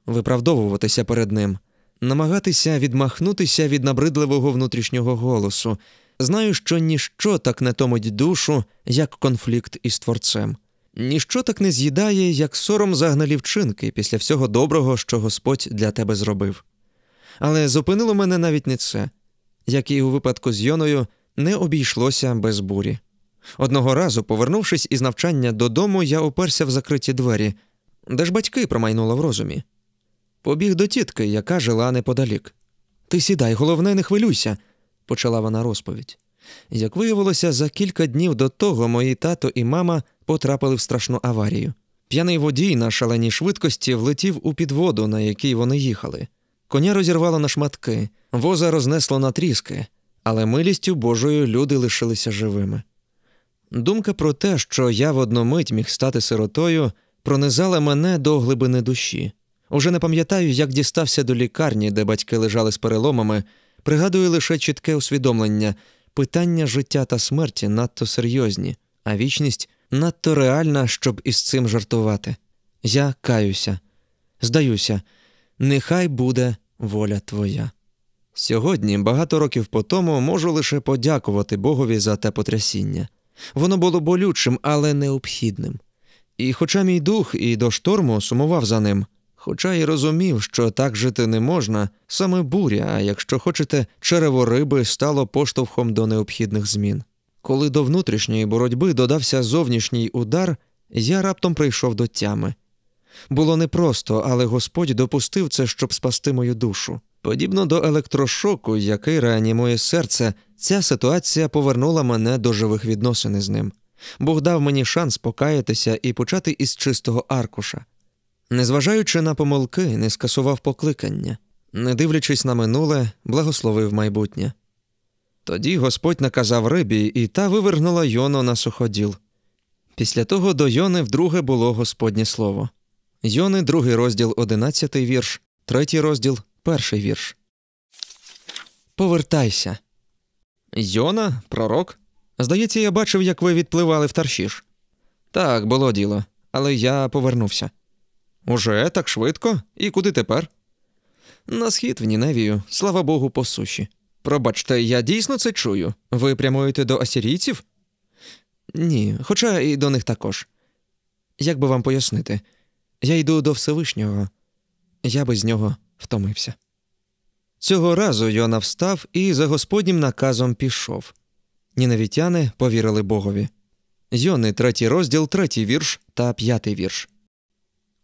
виправдовуватися перед Ним, намагатися відмахнутися від набридливого внутрішнього голосу. Знаю, що ніщо так не томить душу, як конфлікт із Творцем, ніщо так не з'їдає, як сором за вчинки після всього доброго, що Господь для тебе зробив. Але зупинило мене навіть не це, як і у випадку з Йоною, не обійшлося без бурі. Одного разу, повернувшись із навчання додому, я оперся в закриті двері, де ж батьки промайнула в розумі. Побіг до тітки, яка жила неподалік. Ти сідай, головне, не хвилюйся, почала вона розповідь. Як виявилося, за кілька днів до того мої тато і мама потрапили в страшну аварію. П'яний водій на шаленій швидкості влетів у підводу, на якій вони їхали. Коня розірвало на шматки, воза рознесло на тріски, але милістю Божою люди лишилися живими. Думка про те, що я в одномить міг стати сиротою, пронизала мене до глибини душі. Уже не пам'ятаю, як дістався до лікарні, де батьки лежали з переломами, пригадую лише чітке усвідомлення питання життя та смерті надто серйозні, а вічність надто реальна, щоб із цим жартувати. Я каюся, здаюся, нехай буде воля твоя. Сьогодні, багато років по тому, можу лише подякувати Богові за те потрясіння. Воно було болючим, але необхідним. І, хоча мій дух і до шторму сумував за ним, хоча й розумів, що так жити не можна, саме буря, а якщо хочете, черево риби стало поштовхом до необхідних змін. Коли до внутрішньої боротьби додався зовнішній удар, я раптом прийшов до тями. Було непросто, але Господь допустив це, щоб спасти мою душу. Подібно до електрошоку, який реанімує серце, Ця ситуація повернула мене до живих відносин із ним. Бог дав мені шанс покаятися і почати із чистого аркуша. Незважаючи на помилки, не скасував покликання, не дивлячись на минуле, благословив майбутнє. Тоді Господь наказав рибі, і та вивернула Йону на суходіл. Після того до Йони вдруге було Господнє слово. Йони, другий розділ, одинадцятий вірш, третій розділ перший вірш. Повертайся. Йона, пророк? Здається, я бачив, як ви відпливали в Таршіш. Так, було діло, але я повернувся. Уже так швидко? І куди тепер? На схід в Ніневію, слава Богу, по суші. Пробачте, я дійсно це чую. Ви прямуєте до асірійців? Ні, хоча і до них також. Як би вам пояснити, я йду до Всевишнього, я би з нього втомився. Цього разу Йона встав і за господнім наказом пішов. Нінавітяни повірили Богові. Йони, третій розділ, третій вірш та п'ятий вірш.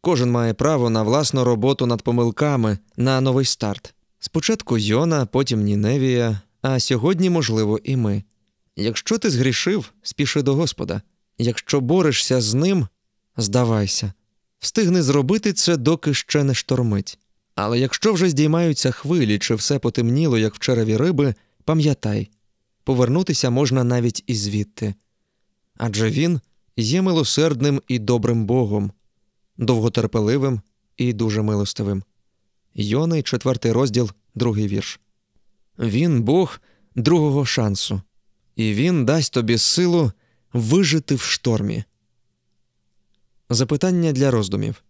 Кожен має право на власну роботу над помилками, на новий старт. Спочатку Йона, потім Ніневія, а сьогодні, можливо, і ми. Якщо ти згрішив, спіши до Господа. Якщо борешся з ним, здавайся. Встигни зробити це, доки ще не штормить. Але якщо вже здіймаються хвилі, чи все потемніло, як в череві риби, пам'ятай повернутися можна навіть і звідти. Адже він є милосердним і добрим Богом, довготерпеливим і дуже милостивим. Йони, четвертий розділ, другий вірш. Він Бог другого шансу, і він дасть тобі силу вижити в штормі. Запитання для роздумів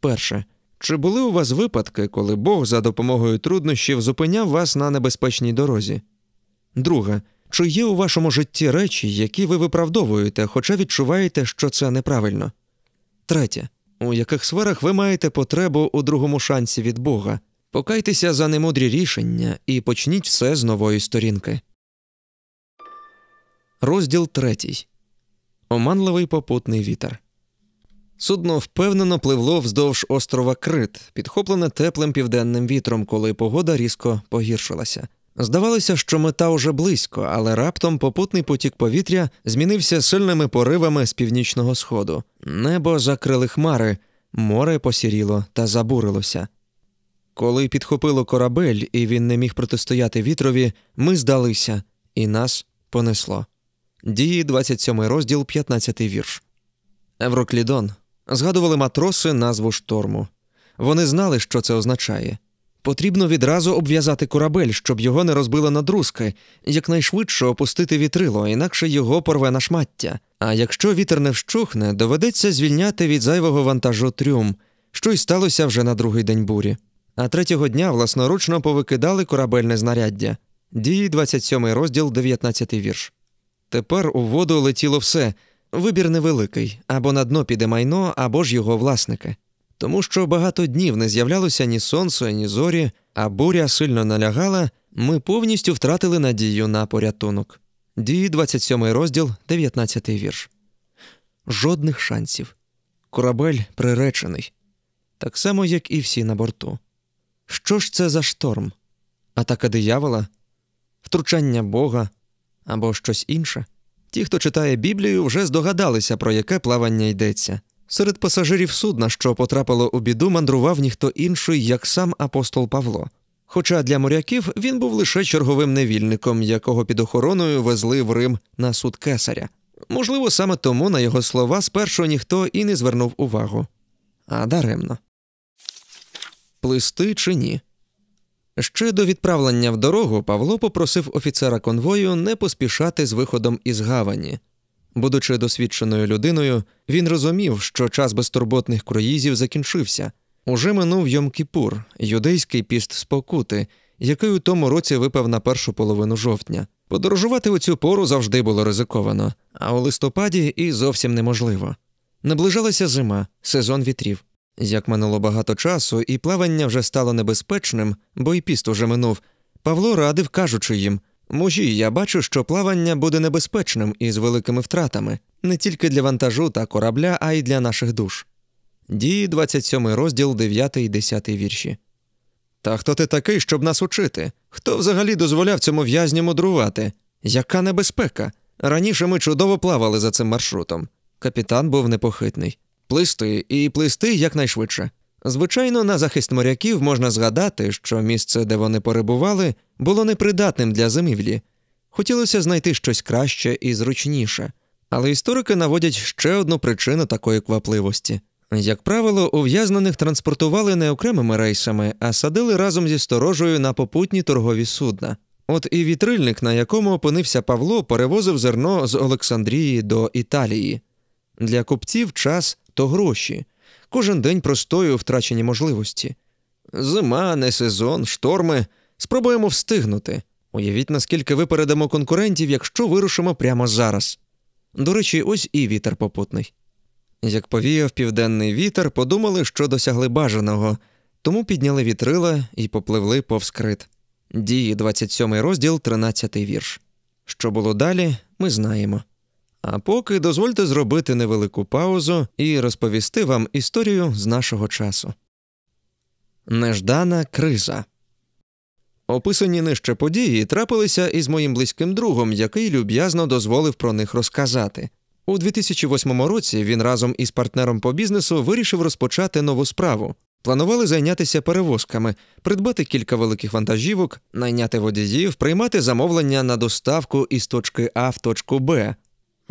перше. Чи були у вас випадки, коли Бог за допомогою труднощів зупиняв вас на небезпечній дорозі? Друге. чи є у вашому житті речі, які ви виправдовуєте, хоча відчуваєте, що це неправильно? Третє. У яких сферах ви маєте потребу у другому шансі від Бога? Покайтеся за немудрі рішення і почніть все з нової сторінки. Розділ третій. Оманливий попутний вітер. Судно впевнено пливло вздовж острова Крит, підхоплене теплим південним вітром, коли погода різко погіршилася. Здавалося, що мета уже близько, але раптом попутний потік повітря змінився сильними поривами з північного сходу. Небо закрили хмари, море посіріло та забурилося. Коли підхопило корабель, і він не міг протистояти вітрові, ми здалися, і нас понесло. Дії 27 розділ, 15 вірш. Евроклідон Згадували матроси назву шторму. Вони знали, що це означає. Потрібно відразу обв'язати корабель, щоб його не розбило на друзки, якнайшвидше опустити вітрило, інакше його порве на шмаття. А якщо вітер не вщухне, доведеться звільняти від зайвого вантажу трюм, що й сталося вже на другий день бурі. А третього дня власноручно повикидали корабельне знаряддя. Дії 27 розділ, 19 вірш. Тепер у воду летіло все, Вибір невеликий або на дно піде майно, або ж його власники. Тому що багато днів не з'являлося ні сонце, ні зорі, а буря сильно налягала, ми повністю втратили надію на порятунок. Дії 27 розділ, 19 вірш. Жодних шансів. Корабель приречений. Так само, як і всі на борту. Що ж це за шторм? Атака диявола, втручання Бога або щось інше? Ті, хто читає Біблію, вже здогадалися, про яке плавання йдеться. Серед пасажирів судна, що потрапило у біду, мандрував ніхто інший, як сам апостол Павло. Хоча для моряків він був лише черговим невільником, якого під охороною везли в Рим на суд кесаря. Можливо, саме тому на його слова спершу ніхто і не звернув увагу. А даремно плисти чи ні. Ще до відправлення в дорогу Павло попросив офіцера конвою не поспішати з виходом із гавані. Будучи досвідченою людиною, він розумів, що час безтурботних круїзів закінчився. Уже минув Йом Кіпур, юдейський піст спокути, який у тому році випав на першу половину жовтня. Подорожувати у цю пору завжди було ризиковано, а у листопаді і зовсім неможливо. Наближалася зима, сезон вітрів. Як минуло багато часу, і плавання вже стало небезпечним, бо й піст уже минув. Павло радив, кажучи їм мужі, я бачу, що плавання буде небезпечним і з великими втратами не тільки для вантажу та корабля, а й для наших душ. Дії 27 розділ 9 і 10 вірші. Та хто ти такий, щоб нас учити? Хто взагалі дозволяв цьому в'язню мудрувати? Яка небезпека? Раніше ми чудово плавали за цим маршрутом. Капітан був непохитний плисти і плисти якнайшвидше. Звичайно, на захист моряків можна згадати, що місце, де вони перебували, було непридатним для зимівлі. Хотілося знайти щось краще і зручніше, але історики наводять ще одну причину такої квапливості. Як правило, ув'язнених транспортували не окремими рейсами, а садили разом зі сторожею на попутні торгові судна. От і вітрильник, на якому опинився Павло, перевозив зерно з Олександрії до Італії. Для купців час то гроші. Кожен день простою втрачені можливості. Зима, не сезон, шторми. Спробуємо встигнути. Уявіть, наскільки випередимо конкурентів, якщо вирушимо прямо зараз. До речі, ось і вітер попутний. Як повіяв південний вітер, подумали, що досягли бажаного, тому підняли вітрила і попливли повз крит. Дії, 27 розділ, 13 вірш. Що було далі, ми знаємо. А поки дозвольте зробити невелику паузу і розповісти вам історію з нашого часу. Неждана криза. Описані нижче події трапилися із моїм близьким другом, який люб'язно дозволив про них розказати. У 2008 році він разом із партнером по бізнесу вирішив розпочати нову справу. Планували зайнятися перевозками, придбати кілька великих вантажівок, найняти водіїв, приймати замовлення на доставку із точки А в точку Б,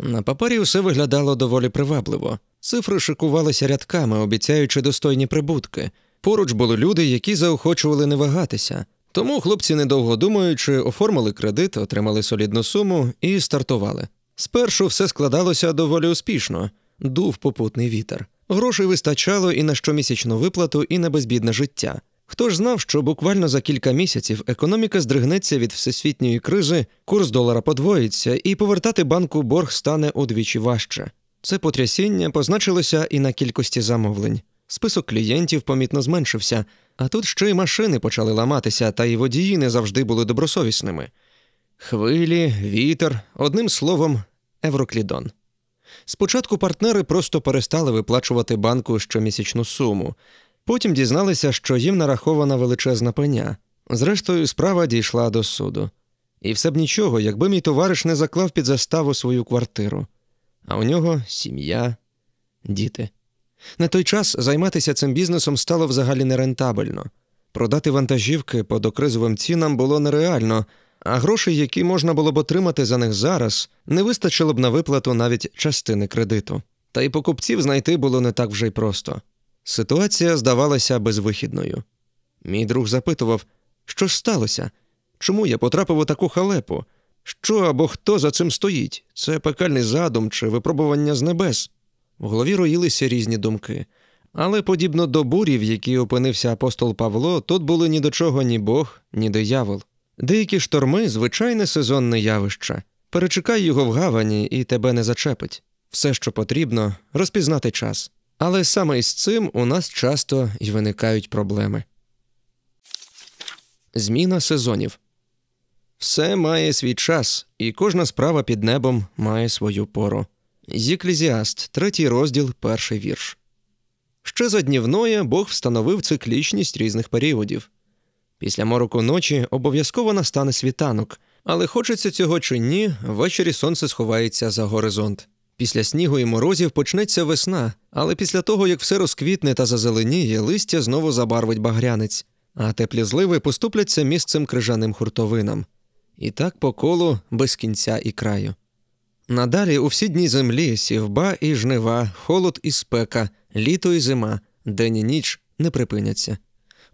на папері все виглядало доволі привабливо. Цифри шикувалися рядками, обіцяючи достойні прибутки. Поруч були люди, які заохочували не вагатися. Тому хлопці, недовго думаючи, оформили кредит, отримали солідну суму і стартували. Спершу все складалося доволі успішно, дув попутний вітер. Грошей вистачало і на щомісячну виплату, і на безбідне життя. Хто ж знав, що буквально за кілька місяців економіка здригнеться від всесвітньої кризи, курс долара подвоїться, і повертати банку борг стане удвічі важче. Це потрясіння позначилося і на кількості замовлень. Список клієнтів помітно зменшився, а тут ще й машини почали ламатися, та й водії не завжди були добросовісними. Хвилі, вітер, одним словом, евроклідон. Спочатку партнери просто перестали виплачувати банку щомісячну суму. Потім дізналися, що їм нарахована величезна пеня. Зрештою, справа дійшла до суду. І все б нічого, якби мій товариш не заклав під заставу свою квартиру. А у нього сім'я, діти. На той час займатися цим бізнесом стало взагалі нерентабельно. Продати вантажівки по докризовим цінам було нереально, а грошей, які можна було б отримати за них зараз, не вистачило б на виплату навіть частини кредиту. Та й покупців знайти було не так вже й просто. Ситуація здавалася безвихідною. Мій друг запитував, що ж сталося? Чому я потрапив у таку халепу? Що або хто за цим стоїть? Це пекальний задум чи випробування з небес? В голові роїлися різні думки, але, подібно до бурі, в якій опинився апостол Павло, тут були ні до чого ні Бог, ні диявол. Деякі шторми звичайне сезонне явище. Перечекай його в гавані і тебе не зачепить. Все, що потрібно, розпізнати час. Але саме із цим у нас часто й виникають проблеми. Зміна сезонів все має свій час, і кожна справа під небом має свою пору. Єклізіаст, третій розділ, перший вірш. Ще за днівної Бог встановив циклічність різних періодів. Після мороку ночі обов'язково настане світанок, але хочеться цього чи ні, ввечері сонце сховається за горизонт. Після снігу і морозів почнеться весна, але після того, як все розквітне та зазеленіє, листя знову забарвить багрянець, а теплі зливи поступляться місцем крижаним хуртовинам. І так по колу без кінця і краю. Надалі у всі дні землі сівба і жнива, холод і спека, літо і зима, день і ніч не припиняться.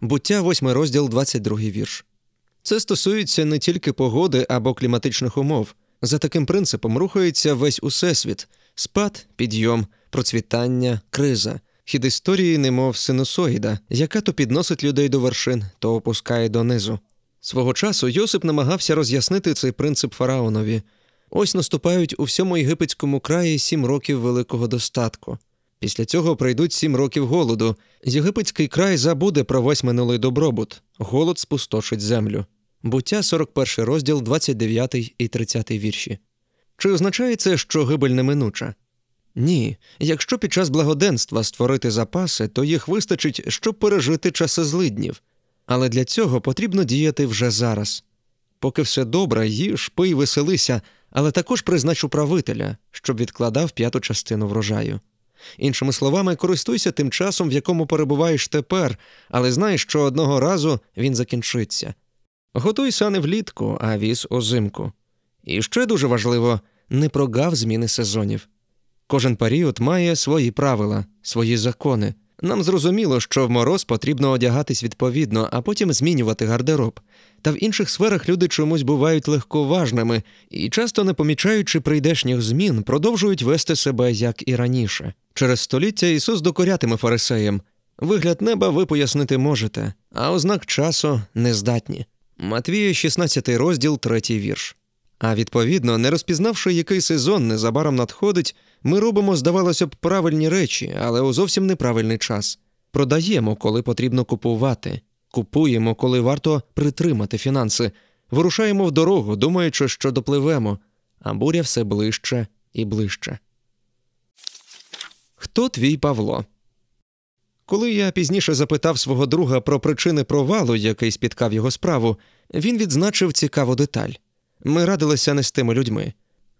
Буття 8 розділ, 22 вірш. Це стосується не тільки погоди або кліматичних умов. За таким принципом рухається весь усесвіт спад, підйом, процвітання, криза. Хід історії, немов синусоїда, яка то підносить людей до вершин, то опускає донизу. Свого часу Йосип намагався роз'яснити цей принцип фараонові. Ось наступають у всьому єгипетському краї сім років великого достатку. Після цього прийдуть сім років голоду. Єгипетський край забуде про весь минулий добробут, голод спустошить землю. Буття 41 розділ, 29 і 30 вірші. Чи означає це, що гибель неминуча? Ні. Якщо під час благоденства створити запаси, то їх вистачить, щоб пережити часи злиднів, але для цього потрібно діяти вже зараз. Поки все добре, їж, пий, веселися, але також признач управителя, щоб відкладав п'яту частину врожаю. Іншими словами, користуйся тим часом, в якому перебуваєш тепер, але знай, що одного разу він закінчиться. Готуй сани влітку, а віз озимку. І ще дуже важливо не прогав зміни сезонів. Кожен період має свої правила, свої закони. Нам зрозуміло, що в мороз потрібно одягатись відповідно, а потім змінювати гардероб. Та в інших сферах люди чомусь бувають легковажними і, часто не помічаючи прийдешніх змін, продовжують вести себе як і раніше. Через століття Ісус докорятиме фарисеям вигляд неба ви пояснити можете, а ознак часу нездатні. здатні. Матвія, 16 розділ, 3 вірш. А відповідно, не розпізнавши, який сезон незабаром надходить, ми робимо, здавалося б, правильні речі, але у зовсім неправильний час. Продаємо, коли потрібно купувати, купуємо, коли варто притримати фінанси, вирушаємо в дорогу, думаючи, що допливемо, а буря все ближче і ближче. Хто твій Павло? Коли я пізніше запитав свого друга про причини провалу, який спіткав його справу, він відзначив цікаву деталь ми радилися не з тими людьми.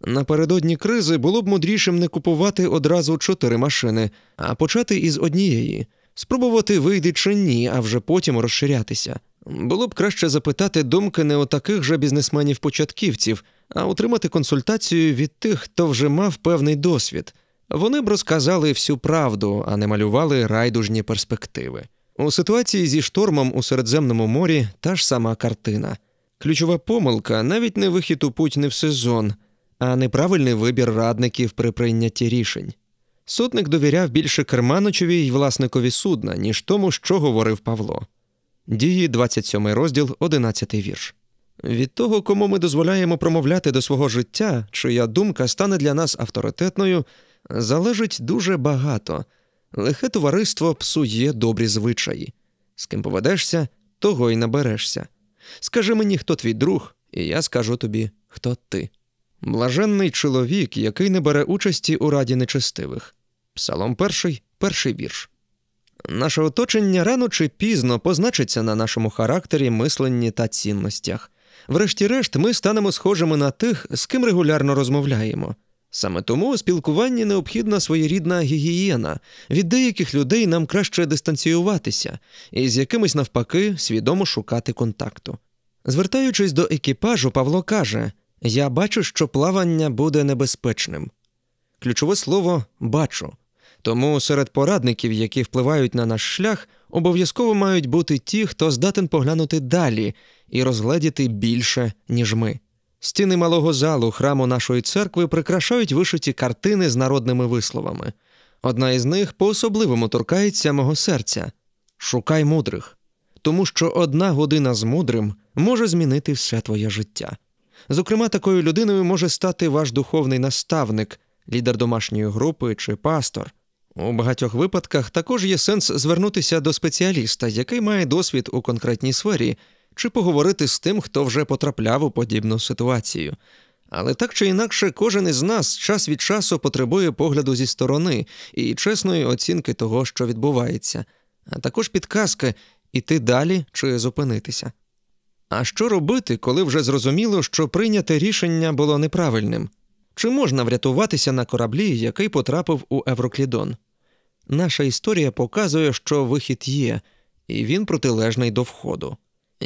Напередодні кризи було б мудрішим не купувати одразу чотири машини, а почати із однієї, спробувати вийде чи ні, а вже потім розширятися. Було б краще запитати думки не у таких же бізнесменів-початківців, а отримати консультацію від тих, хто вже мав певний досвід. Вони б розказали всю правду, а не малювали райдужні перспективи. У ситуації зі штормом у Середземному морі та ж сама картина. Ключова помилка навіть не вихід у путь не в сезон, а неправильний вибір радників при прийнятті рішень. Сотник довіряв більше Керманочеві й власникові судна, ніж тому, що говорив Павло. Дії, 27 розділ, 11 вірш. Від того, кому ми дозволяємо промовляти до свого життя, чия думка стане для нас авторитетною, залежить дуже багато. Лихе товариство псує добрі звичаї. З ким поведешся, того й наберешся. Скажи мені, хто твій друг, і я скажу тобі, хто ти. Блаженний чоловік, який не бере участі у раді нечестивих. Псалом перший, перший вірш. Наше оточення рано чи пізно позначиться на нашому характері, мисленні та цінностях. Врешті-решт, ми станемо схожими на тих, з ким регулярно розмовляємо. Саме тому у спілкуванні необхідна своєрідна гігієна, від деяких людей нам краще дистанціюватися і з якимись навпаки свідомо шукати контакту. Звертаючись до екіпажу, Павло каже: Я бачу, що плавання буде небезпечним. Ключове слово бачу. Тому серед порадників, які впливають на наш шлях, обов'язково мають бути ті, хто здатен поглянути далі і розгледіти більше, ніж ми. Стіни малого залу храму нашої церкви прикрашають вишиті картини з народними висловами. Одна із них по особливому торкається мого серця шукай мудрих, тому що одна година з мудрим може змінити все твоє життя. Зокрема, такою людиною може стати ваш духовний наставник, лідер домашньої групи чи пастор. У багатьох випадках також є сенс звернутися до спеціаліста, який має досвід у конкретній сфері чи поговорити з тим, хто вже потрапляв у подібну ситуацію. Але так чи інакше, кожен із нас час від часу потребує погляду зі сторони і чесної оцінки того, що відбувається, а також підказки іти далі чи зупинитися. А що робити, коли вже зрозуміло, що прийняте рішення було неправильним? Чи можна врятуватися на кораблі, який потрапив у Евроклідон? Наша історія показує, що вихід є, і він протилежний до входу.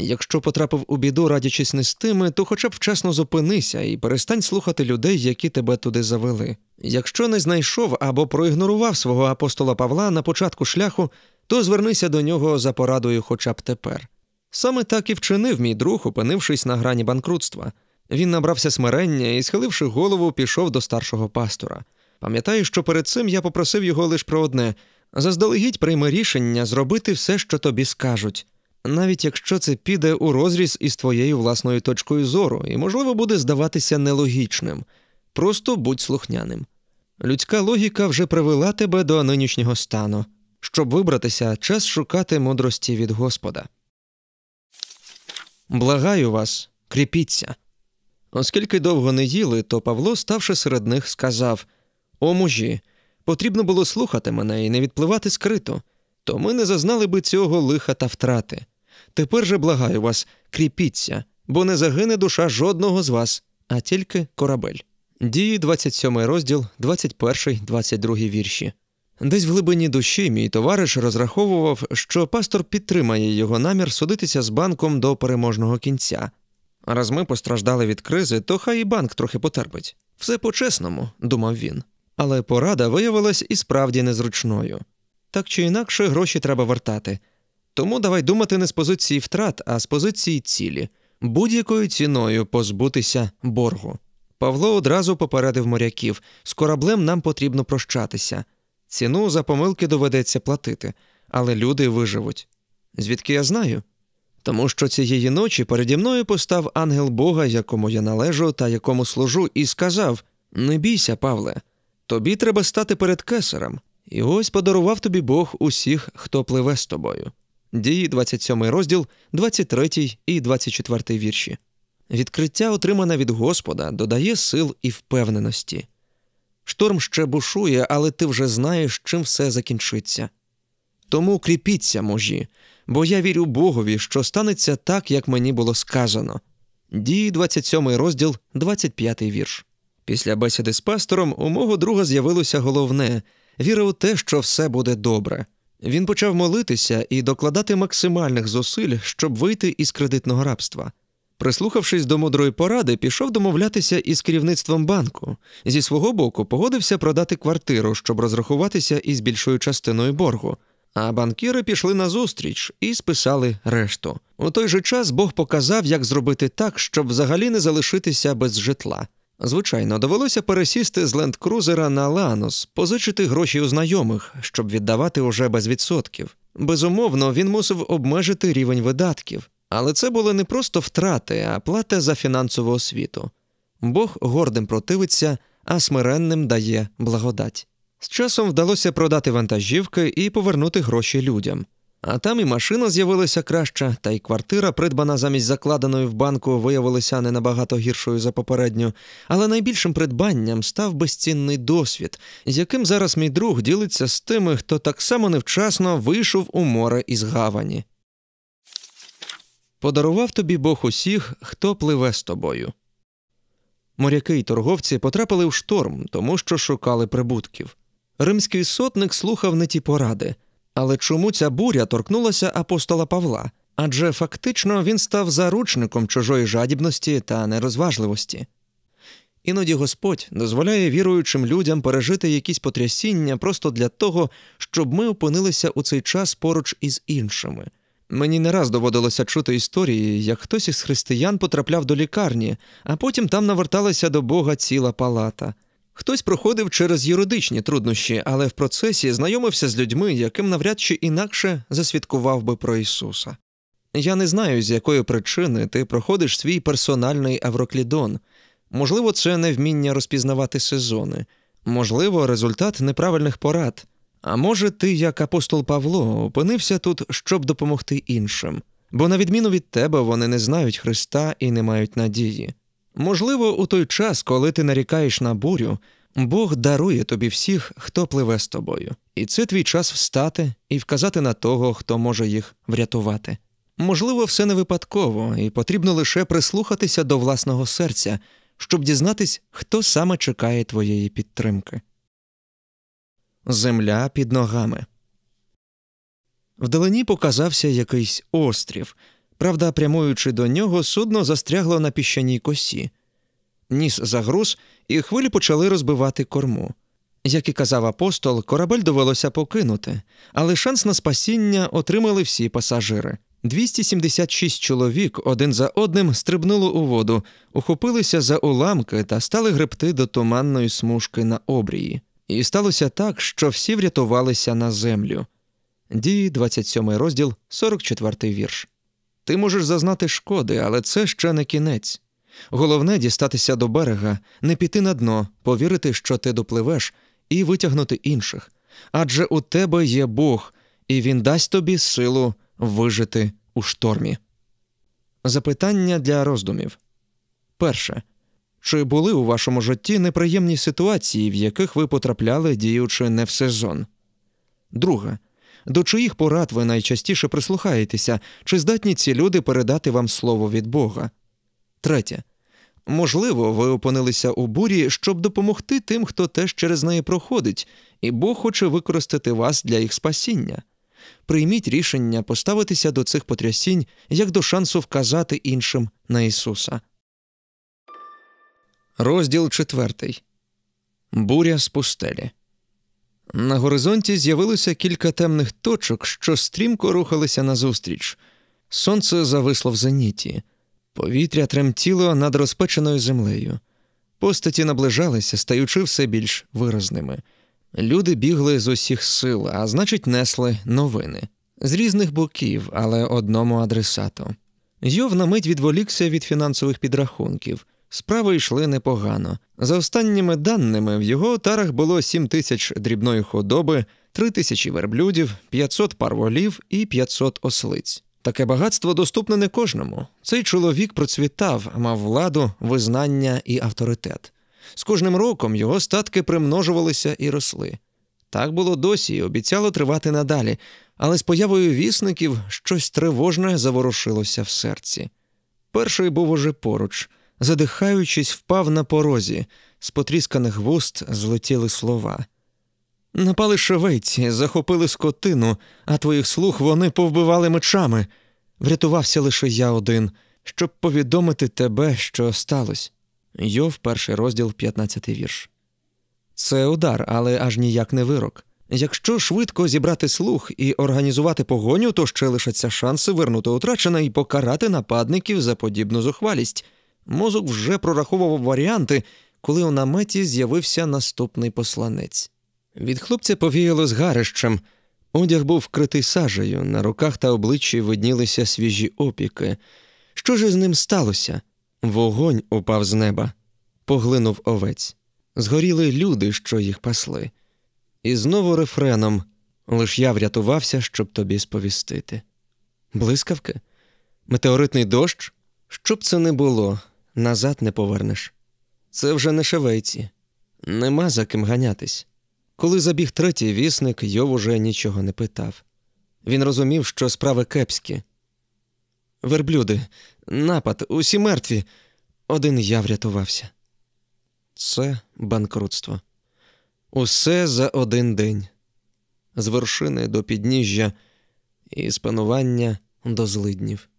Якщо потрапив у біду, радячись не з тими, то хоча б вчасно зупинися і перестань слухати людей, які тебе туди завели. Якщо не знайшов або проігнорував свого апостола Павла на початку шляху, то звернися до нього за порадою хоча б тепер. Саме так і вчинив мій друг, опинившись на грані банкрутства. Він набрався смирення і, схиливши голову, пішов до старшого пастора. Пам'ятаю, що перед цим я попросив його лише про одне заздалегідь прийми рішення зробити все, що тобі скажуть навіть якщо це піде у розріз із твоєю власною точкою зору і, можливо, буде здаватися нелогічним. Просто будь слухняним. Людська логіка вже привела тебе до нинішнього стану. Щоб вибратися, час шукати мудрості від Господа. Благаю вас, кріпіться. Оскільки довго не їли, то Павло, ставши серед них, сказав О мужі, потрібно було слухати мене і не відпливати скрито, то ми не зазнали би цього лиха та втрати. Тепер же благаю вас, кріпіться, бо не загине душа жодного з вас, а тільки корабель. Дії, 27 розділ, 21, 22 вірші. Десь в глибині душі мій товариш розраховував, що пастор підтримає його намір судитися з банком до переможного кінця. раз ми постраждали від кризи, то хай і банк трохи потерпить. Все по-чесному, думав він. Але порада виявилась і справді незручною. Так чи інакше, гроші треба вертати, тому давай думати не з позиції втрат, а з позиції цілі, будь-якою ціною позбутися боргу. Павло одразу попередив моряків з кораблем нам потрібно прощатися. Ціну за помилки доведеться платити, але люди виживуть. Звідки я знаю? Тому що цієї ночі переді мною постав ангел Бога, якому я належу та якому служу, і сказав: Не бійся, Павле, тобі треба стати перед кесарем, і ось подарував тобі Бог усіх, хто пливе з тобою. Дії, 27 розділ, 23 і 24 вірші. Відкриття, отримане від Господа, додає сил і впевненості. Шторм ще бушує, але ти вже знаєш, чим все закінчиться. Тому кріпіться, можі, бо я вірю Богові, що станеться так, як мені було сказано. Дії, 27 розділ, 25 вірш. Після бесіди з пастором у мого друга з'явилося головне віра у те, що все буде добре. Він почав молитися і докладати максимальних зусиль, щоб вийти із кредитного рабства. Прислухавшись до мудрої поради, пішов домовлятися із керівництвом банку. Зі свого боку, погодився продати квартиру, щоб розрахуватися із більшою частиною боргу. А банкіри пішли назустріч і списали решту. У той же час Бог показав, як зробити так, щоб взагалі не залишитися без житла. Звичайно, довелося пересісти з лендкрузера на Ланус, позичити гроші у знайомих, щоб віддавати уже без відсотків. Безумовно, він мусив обмежити рівень видатків, але це були не просто втрати, а плата за фінансову освіту. Бог гордим противиться, а смиренним дає благодать. З часом вдалося продати вантажівки і повернути гроші людям. А там і машина з'явилася краща, та й квартира, придбана замість закладеної в банку, виявилася не набагато гіршою за попередню. Але найбільшим придбанням став безцінний досвід, з яким зараз мій друг ділиться з тими, хто так само невчасно вийшов у море із гавані. Подарував тобі Бог усіх, хто пливе з тобою. Моряки й торговці потрапили в шторм, тому що шукали прибутків. Римський сотник слухав не ті поради. Але чому ця буря торкнулася апостола Павла? Адже фактично він став заручником чужої жадібності та нерозважливості. Іноді Господь дозволяє віруючим людям пережити якісь потрясіння просто для того, щоб ми опинилися у цей час поруч із іншими. Мені не раз доводилося чути історії, як хтось із християн потрапляв до лікарні, а потім там наверталася до Бога ціла палата. Хтось проходив через юридичні труднощі, але в процесі знайомився з людьми, яким навряд чи інакше засвідкував би про Ісуса. Я не знаю, з якої причини ти проходиш свій персональний Авроклідон. Можливо, це невміння розпізнавати сезони, можливо, результат неправильних порад. А може, ти, як апостол Павло, опинився тут, щоб допомогти іншим, бо, на відміну від тебе, вони не знають Христа і не мають надії. Можливо, у той час, коли ти нарікаєш на бурю, Бог дарує тобі всіх, хто пливе з тобою, і це твій час встати і вказати на того, хто може їх врятувати. Можливо, все не випадково, і потрібно лише прислухатися до власного серця, щоб дізнатись, хто саме чекає твоєї підтримки. Земля під ногами. Вдалині показався якийсь острів. Правда, прямуючи до нього, судно застрягло на піщаній косі. Ніс загруз, і хвилі почали розбивати корму. Як і казав апостол, корабель довелося покинути, але шанс на спасіння отримали всі пасажири. 276 чоловік один за одним стрибнуло у воду, ухопилися за уламки та стали гребти до туманної смужки на обрії. І сталося так, що всі врятувалися на землю. Дії, 27 розділ, 44 вірш. Ти можеш зазнати шкоди, але це ще не кінець. Головне дістатися до берега, не піти на дно, повірити, що ти допливеш, і витягнути інших. Адже у тебе є Бог, і він дасть тобі силу вижити у штормі. Запитання для роздумів перше. Чи були у вашому житті неприємні ситуації, в яких ви потрапляли, діючи не в сезон? Друге. До чиїх порад ви найчастіше прислухаєтеся, чи здатні ці люди передати вам слово від Бога? Третє. Можливо, ви опинилися у бурі, щоб допомогти тим, хто теж через неї проходить, і Бог хоче використати вас для їх спасіння. Прийміть рішення поставитися до цих потрясінь як до шансу вказати іншим на Ісуса. Розділ четвертий. Буря з пустелі. На горизонті з'явилося кілька темних точок, що стрімко рухалися назустріч. Сонце зависло в зеніті, повітря тремтіло над розпеченою землею. Постаті наближалися, стаючи все більш виразними. Люди бігли з усіх сил, а значить, несли новини з різних боків, але одному адресату. Йов на мить відволікся від фінансових підрахунків. Справи йшли непогано. За останніми даними, в його отарах було 7 тисяч дрібної худоби, 3 тисячі верблюдів, 500 пар волів і 500 ослиць. Таке багатство доступне не кожному. Цей чоловік процвітав, мав владу, визнання і авторитет. З кожним роком його статки примножувалися і росли. Так було досі і обіцяло тривати надалі, але з появою вісників щось тривожне заворушилося в серці. Перший був уже поруч задихаючись, впав на порозі, з потрісканих вуст злетіли слова. Напали шевейці, захопили скотину, а твоїх слуг вони повбивали мечами. Врятувався лише я один, щоб повідомити тебе, що сталося. Йов, перший розділ, 15 вірш. Це удар, але аж ніяк не вирок. Якщо швидко зібрати слух і організувати погоню, то ще лишаться шанси вернути утрачене і покарати нападників за подібну зухвалість. Мозок вже прораховував варіанти, коли у наметі з'явився наступний посланець. Від хлопця повіяло з гарищем. Одяг був вкритий сажею, на руках та обличчі виднілися свіжі опіки. Що ж із ним сталося? Вогонь упав з неба, поглинув овець. Згоріли люди, що їх пасли. І знову рефреном лиш я врятувався, щоб тобі сповістити. Блискавки? Метеоритний дощ? щоб це не було, назад не повернеш. Це вже не шевейці, нема за ким ганятись. Коли забіг третій вісник, Йов уже нічого не питав. Він розумів, що справи кепські. Верблюди, напад, усі мертві. Один я врятувався. Це банкрутство. Усе за один день з вершини до підніжжя і спанування до злиднів.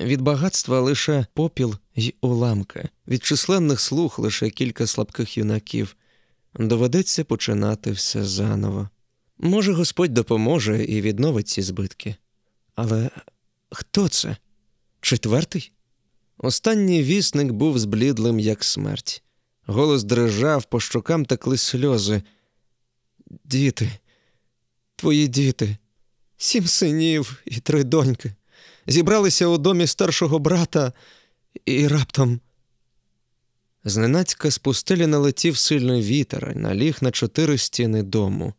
Від багатства лише попіл й уламка від численних слух лише кілька слабких юнаків. Доведеться починати все заново. Може, Господь допоможе і відновить ці збитки. Але хто це? Четвертий? Останній вісник був зблідлим, як смерть. Голос дрижав, по щокам текли сльози. Діти, твої діти, сім синів і три доньки зібралися у домі старшого брата і раптом. Зненацька з пустелі налетів сильний вітер, наліг на чотири стіни дому.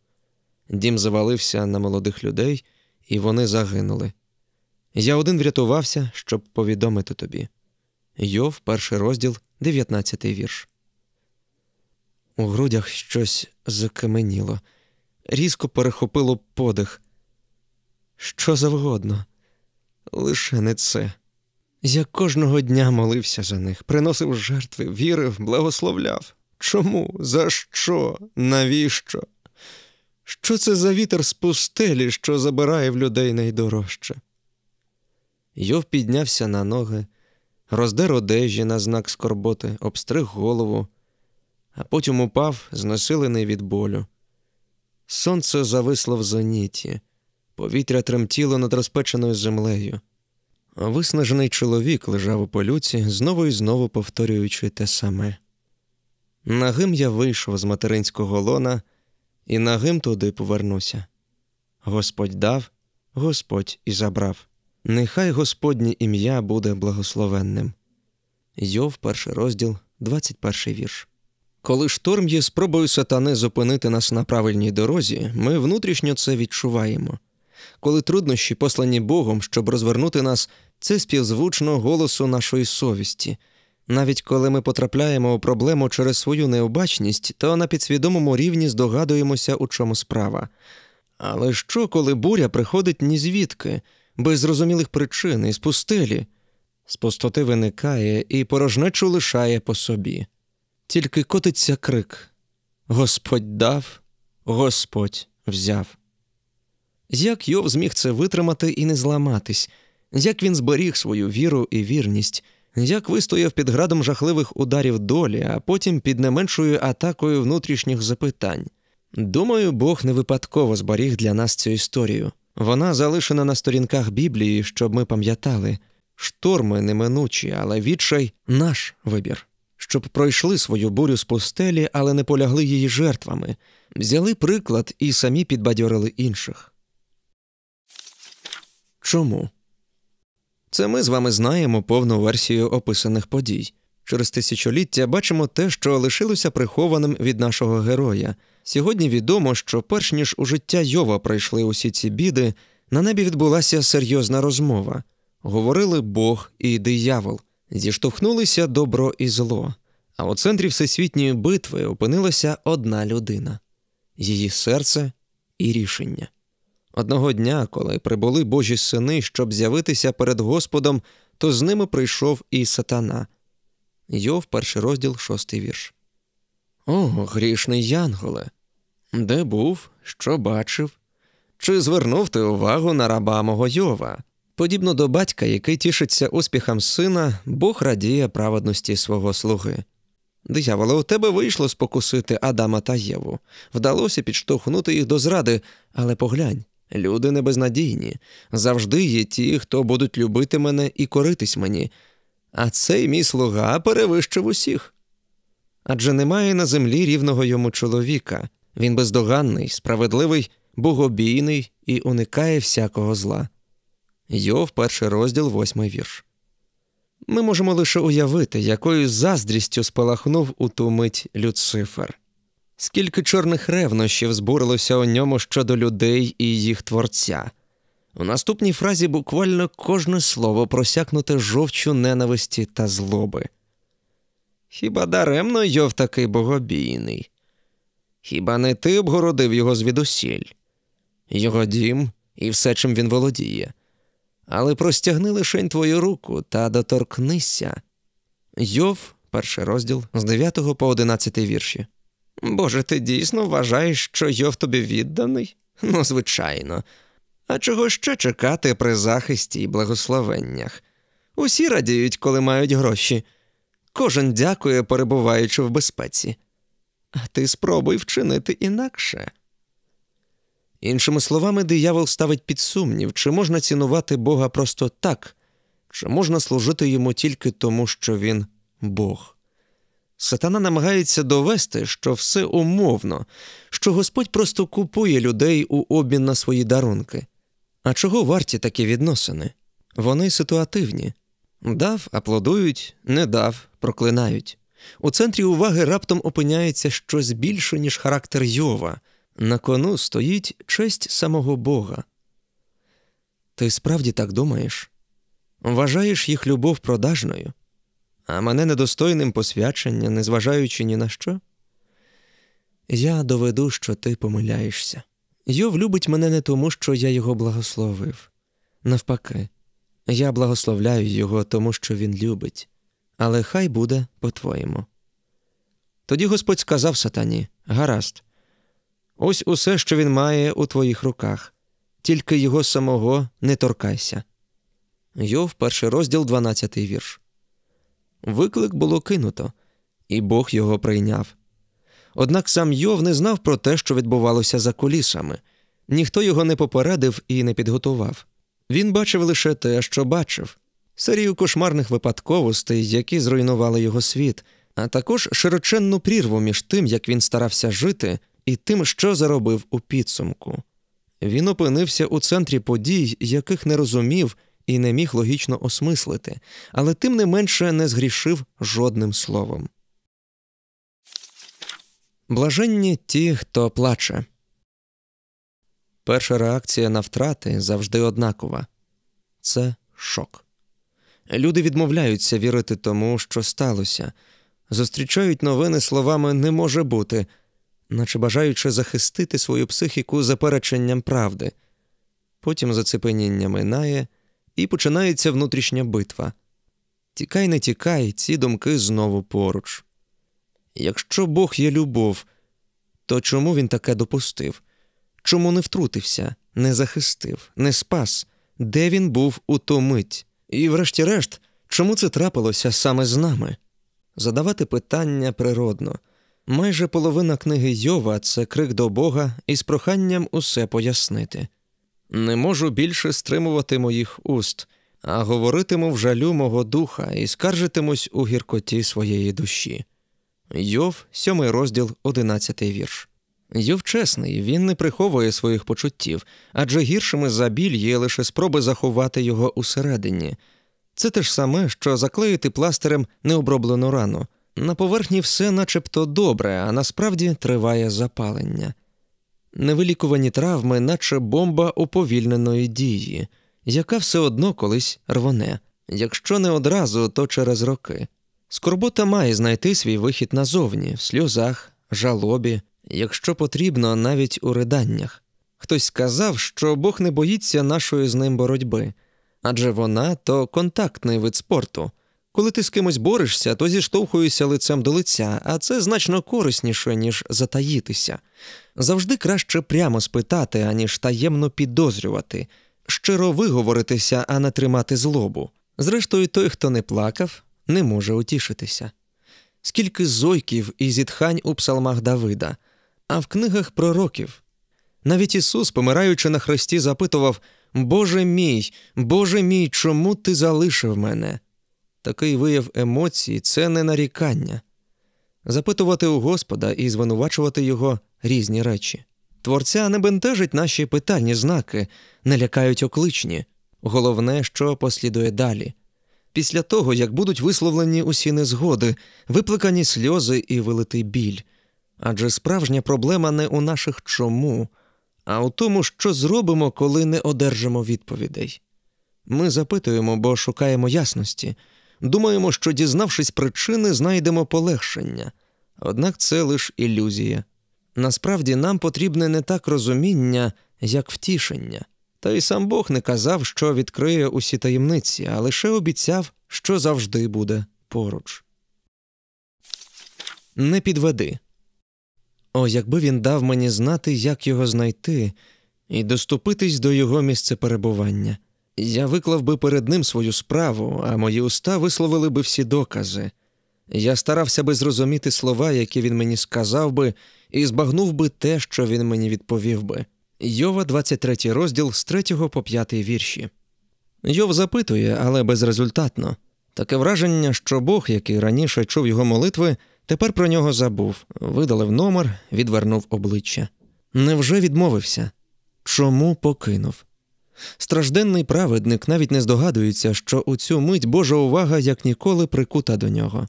Дім завалився на молодих людей, і вони загинули. Я один врятувався, щоб повідомити тобі. Йов, перший розділ, дев'ятнадцятий вірш. У грудях щось закаменіло, різко перехопило подих. Що завгодно, лише не це. Я кожного дня молився за них, приносив жертви, вірив, благословляв. Чому? За що? Навіщо? Що це за вітер з пустелі, що забирає в людей найдорожче? Йов піднявся на ноги, роздер одежі на знак скорботи, обстриг голову, а потім упав, знесилений від болю. Сонце зависло в зеніті, повітря тремтіло над розпеченою землею. Виснажений чоловік лежав у полюці, знову і знову повторюючи те саме. Нагим я вийшов з материнського лона, і нагим туди повернуся. Господь дав, Господь і забрав. Нехай Господнє ім'я буде благословенним. Йов, перший розділ, 21 вірш. Коли шторм є спробою сатани зупинити нас на правильній дорозі, ми внутрішньо це відчуваємо. Коли труднощі, послані Богом, щоб розвернути нас це співзвучно голосу нашої совісті. Навіть коли ми потрапляємо у проблему через свою необачність, то на підсвідомому рівні здогадуємося, у чому справа. Але що, коли буря приходить ні звідки, без зрозумілих причин і з пустелі? З пустоти виникає і порожнечу лишає по собі. Тільки котиться крик Господь дав, Господь взяв. Як Йов зміг це витримати і не зламатись? як він зберіг свою віру і вірність, як вистояв під градом жахливих ударів долі, а потім під не меншою атакою внутрішніх запитань. Думаю, Бог не випадково зберіг для нас цю історію. Вона залишена на сторінках Біблії, щоб ми пам'ятали, шторми неминучі, але відчай наш вибір, щоб пройшли свою бурю з пустелі, але не полягли її жертвами, взяли приклад і самі підбадьорили інших. Чому? Це ми з вами знаємо повну версію описаних подій. Через тисячоліття бачимо те, що лишилося прихованим від нашого героя. Сьогодні відомо, що перш ніж у життя Йова пройшли усі ці біди, на небі відбулася серйозна розмова. Говорили Бог і диявол, зіштовхнулися добро і зло. А у центрі всесвітньої битви опинилася одна людина її серце і рішення. Одного дня, коли прибули божі сини, щоб з'явитися перед Господом, то з ними прийшов і сатана. Йов, перший розділ, шостий вірш. О, грішний Янголе. Де був, що бачив? Чи звернув ти увагу на раба мого Йова? Подібно до батька, який тішиться успіхам сина, Бог радіє праведності свого слуги. Дияволе, у тебе вийшло спокусити Адама та Єву. Вдалося підштовхнути їх до зради, але поглянь. Люди небезнадійні, Завжди є ті, хто будуть любити мене і коритись мені. А цей мій слуга перевищив усіх. Адже немає на землі рівного йому чоловіка. Він бездоганний, справедливий, богобійний і уникає всякого зла. Йов, перший розділ, восьмий вірш. Ми можемо лише уявити, якою заздрістю спалахнув у ту мить Люцифер скільки чорних ревнощів збурилося у ньому щодо людей і їх творця. У наступній фразі буквально кожне слово просякнуте жовчу ненависті та злоби. Хіба даремно Йов такий богобійний? Хіба не ти обгородив його звідусіль, його дім і все, чим він володіє? Але простягни лишень твою руку та доторкнися. Йов, перший розділ з 9 по 11 вірші. Боже, ти дійсно вважаєш, що в тобі відданий? Ну, звичайно. А чого ще чекати при захисті і благословеннях? Усі радіють, коли мають гроші. Кожен дякує, перебуваючи в безпеці. А ти спробуй вчинити інакше. Іншими словами, диявол ставить під сумнів, чи можна цінувати Бога просто так, чи можна служити йому тільки тому, що він Бог. Сатана намагається довести, що все умовно, що Господь просто купує людей у обмін на свої дарунки. А чого варті такі відносини? Вони ситуативні дав, аплодують, не дав, проклинають. У центрі уваги раптом опиняється щось більше, ніж характер Йова. На кону стоїть честь самого Бога. Ти справді так думаєш? Вважаєш їх любов продажною? а мене недостойним посвячення, незважаючи ні на що? Я доведу, що ти помиляєшся. Йов любить мене не тому, що я його благословив. Навпаки, я благословляю його тому, що він любить, але хай буде по-твоєму. Тоді Господь сказав сатані: Гаразд, ось усе, що він має у твоїх руках, тільки його самого не торкайся. Йов, перший розділ, 12 вірш. Виклик було кинуто, і Бог його прийняв. Однак сам Йов не знав про те, що відбувалося за кулісами, ніхто його не попередив і не підготував. Він бачив лише те, що бачив серію кошмарних випадковостей, які зруйнували його світ, а також широченну прірву між тим, як він старався жити, і тим, що заробив у підсумку. Він опинився у центрі подій, яких не розумів і не міг логічно осмислити, але тим не менше не згрішив жодним словом. Блаженні ті, хто плаче. Перша реакція на втрати завжди однакова це шок. Люди відмовляються вірити тому, що сталося, зустрічають новини словами не може бути, наче бажаючи захистити свою психіку запереченням правди. Потім зацепеніння минає і починається внутрішня битва. Тікай, не тікай, ці думки знову поруч. Якщо Бог є любов, то чому він таке допустив? Чому не втрутився, не захистив, не спас, де він був у ту мить? І, врешті-решт, чому це трапилося саме з нами? Задавати питання природно. Майже половина книги Йова це крик до Бога із проханням усе пояснити не можу більше стримувати моїх уст, а говоритиму в жалю мого духа і скаржитимусь у гіркоті своєї душі. Йов, 7 розділ, 11 вірш. Йов чесний, він не приховує своїх почуттів, адже гіршими за біль є лише спроби заховати його усередині. Це те ж саме, що заклеїти пластирем необроблену рану. На поверхні все начебто добре, а насправді триває запалення невилікувані травми, наче бомба уповільненої дії, яка все одно колись рвоне, якщо не одразу, то через роки. Скорбота має знайти свій вихід назовні в сльозах, жалобі, якщо потрібно, навіть у риданнях. Хтось сказав, що Бог не боїться нашої з ним боротьби, адже вона то контактний вид спорту. Коли ти з кимось борешся, то зіштовхуєшся лицем до лиця, а це значно корисніше, ніж затаїтися. Завжди краще прямо спитати, аніж таємно підозрювати, щиро виговоритися, а не тримати злобу. Зрештою, той, хто не плакав, не може утішитися. Скільки зойків і зітхань у псалмах Давида, а в книгах пророків. Навіть Ісус, помираючи на хресті, запитував Боже мій, Боже мій, чому ти залишив мене? Такий вияв емоцій це не нарікання запитувати у Господа і звинувачувати його різні речі. Творця не бентежить наші питальні знаки, не лякають окличні, головне, що послідує далі. Після того, як будуть висловлені усі незгоди, випликані сльози і вилитий біль. Адже справжня проблема не у наших чому, а у тому, що зробимо, коли не одержимо відповідей. Ми запитуємо, бо шукаємо ясності. Думаємо, що, дізнавшись причини, знайдемо полегшення, однак це лише ілюзія. Насправді нам потрібне не так розуміння, як втішення. Та й сам Бог не казав, що відкриє усі таємниці, а лише обіцяв, що завжди буде поруч. Не підведи. О, якби він дав мені знати, як його знайти, і доступитись до його місцеперебування. Я виклав би перед ним свою справу, а мої уста висловили би всі докази. Я старався би зрозуміти слова, які він мені сказав би, і збагнув би те, що він мені відповів би. Йова, 23 розділ з 3 по 5 вірші. Йов запитує, але безрезультатно. Таке враження, що Бог, який раніше чув його молитви, тепер про нього забув, видалив номер, відвернув обличчя. Невже відмовився? Чому покинув? Стражденний праведник навіть не здогадується, що у цю мить Божа увага як ніколи прикута до нього.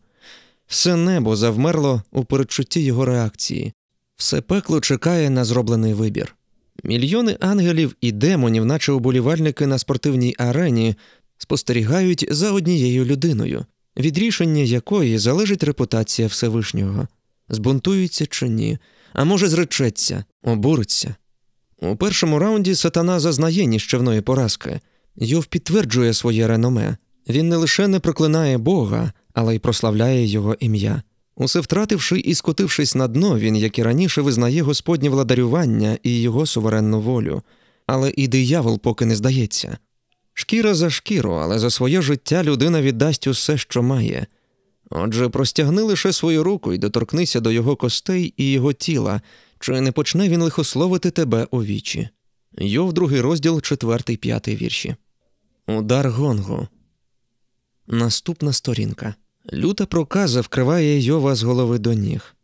Все небо завмерло у передчутті його реакції, все пекло чекає на зроблений вибір. Мільйони ангелів і демонів, наче уболівальники на спортивній арені, спостерігають за однією людиною, від рішення якої залежить репутація Всевишнього, збунтується чи ні, а може, зречеться, обуриться. У першому раунді сатана зазнає ніщівної поразки, Йов підтверджує своє реноме. Він не лише не проклинає Бога, але й прославляє його ім'я. Усе втративши і скотившись на дно, він, як і раніше, визнає Господнє владарювання і його суверенну волю, але і диявол поки не здається. Шкіра за шкіру, але за своє життя людина віддасть усе, що має. Отже, простягни лише свою руку і доторкнися до його костей і його тіла, чи не почне він лихословити тебе у вічі. Йов другий розділ, четвертий, п'ятий вірші. Удар Гонгу. Наступна сторінка. Люта проказа вкриває Йова з голови до ніг.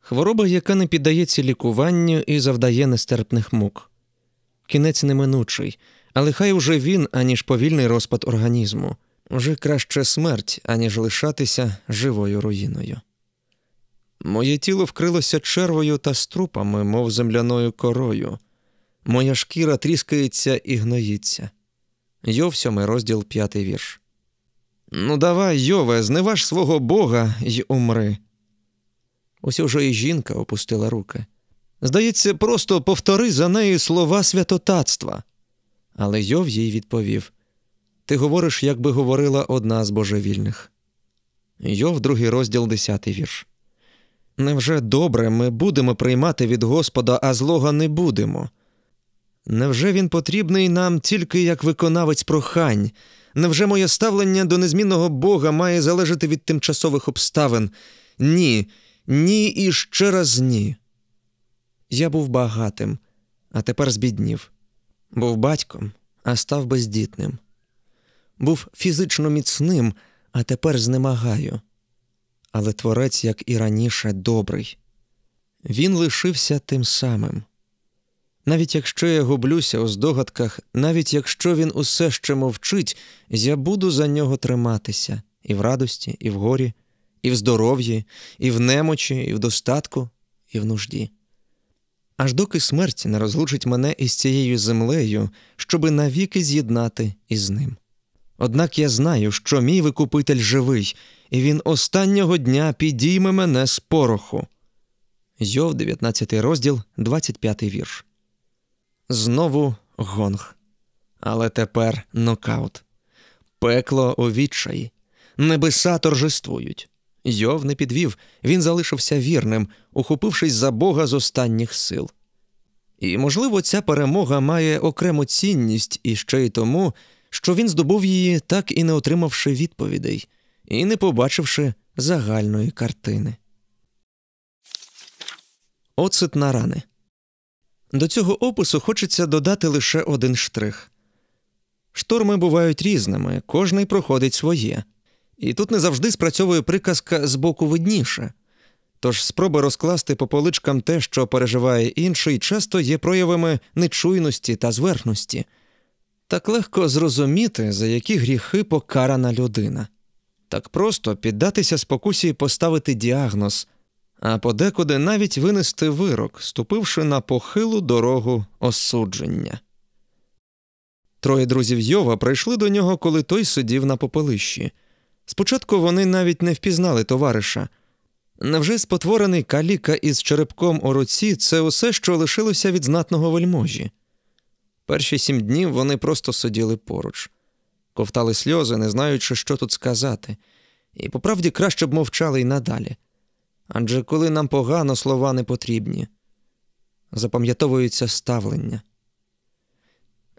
Хвороба, яка не піддається лікуванню і завдає нестерпних мук. Кінець неминучий, але хай уже він, аніж повільний розпад організму. Вже краще смерть, аніж лишатися живою руїною. Моє тіло вкрилося червою та струпами, мов земляною корою. Моя шкіра тріскається і гноїться. Йов сьомий розділ п'ятий вірш. Ну, давай, Йове, зневаж свого бога й умри. Ось уже і жінка опустила руки. Здається, просто повтори за неї слова святотатства. Але Йов їй відповів: Ти говориш, якби говорила одна з божевільних. Йов, другий розділ, десятий вірш. Невже добре ми будемо приймати від Господа, а злого не будемо? Невже він потрібний нам тільки як виконавець прохань? Невже моє ставлення до незмінного Бога має залежати від тимчасових обставин? Ні, ні і ще раз ні. Я був багатим, а тепер збіднів. Був батьком, а став бездітним. Був фізично міцним, а тепер знемагаю але творець, як і раніше, добрий. Він лишився тим самим. Навіть якщо я гублюся у здогадках, навіть якщо він усе ще мовчить, я буду за нього триматися і в радості, і в горі, і в здоров'ї, і в немочі, і в достатку, і в нужді. Аж доки смерть не розлучить мене із цією землею, щоби навіки з'єднати із ним. Однак я знаю, що мій викупитель живий, і він останнього дня підійме мене з пороху. Йов, 19 розділ, 25 вірш. Знову гонг. Але тепер нокаут. Пекло у відчаї. Небеса торжествують. Йов не підвів, він залишився вірним, ухопившись за Бога з останніх сил. І, можливо, ця перемога має окрему цінність і ще й тому що він здобув її, так і не отримавши відповідей, і не побачивши загальної картини. Оцит на рани. До цього опису хочеться додати лише один штрих. Шторми бувають різними, кожний проходить своє, і тут не завжди спрацьовує приказка з боку видніше. Тож спроба розкласти по поличкам те, що переживає інший, часто є проявами нечуйності та зверхності – так легко зрозуміти, за які гріхи покарана людина, так просто піддатися спокусі поставити діагноз, а подекуди навіть винести вирок, ступивши на похилу дорогу осудження. Троє друзів Йова прийшли до нього, коли той сидів на попелищі. Спочатку вони навіть не впізнали товариша. Невже спотворений каліка із черепком у руці це усе, що лишилося від знатного вельможі? Перші сім днів вони просто сиділи поруч, ковтали сльози, не знаючи, що тут сказати, і по правді краще б мовчали й надалі. Адже коли нам погано слова не потрібні, запам'ятовується ставлення.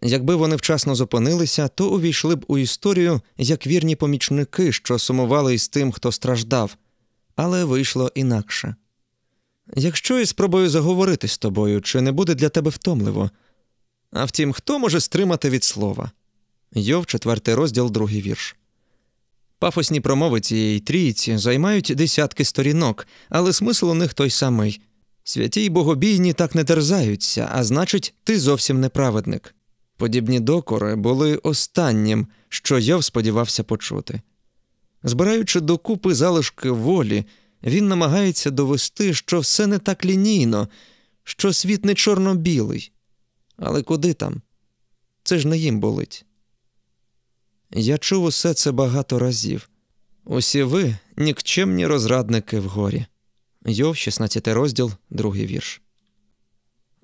Якби вони вчасно зупинилися, то увійшли б у історію як вірні помічники, що сумували із тим, хто страждав, але вийшло інакше. Якщо я спробую заговорити з тобою, чи не буде для тебе втомливо? А втім, хто може стримати від слова? Йов, четвертий розділ, другий вірш. Пафосні промови цієї трійці займають десятки сторінок, але смисл у них той самий. Святі й богобійні так не терзаються, а значить, ти зовсім неправедник. Подібні докори були останнім, що Йов сподівався почути. Збираючи докупи залишки волі, він намагається довести, що все не так лінійно, що світ не чорно-білий. Але куди там? Це ж не їм болить. Я чув усе це багато разів. Усі ви нікчемні розрадники в горі. Йов, 16 розділ, другий вірш.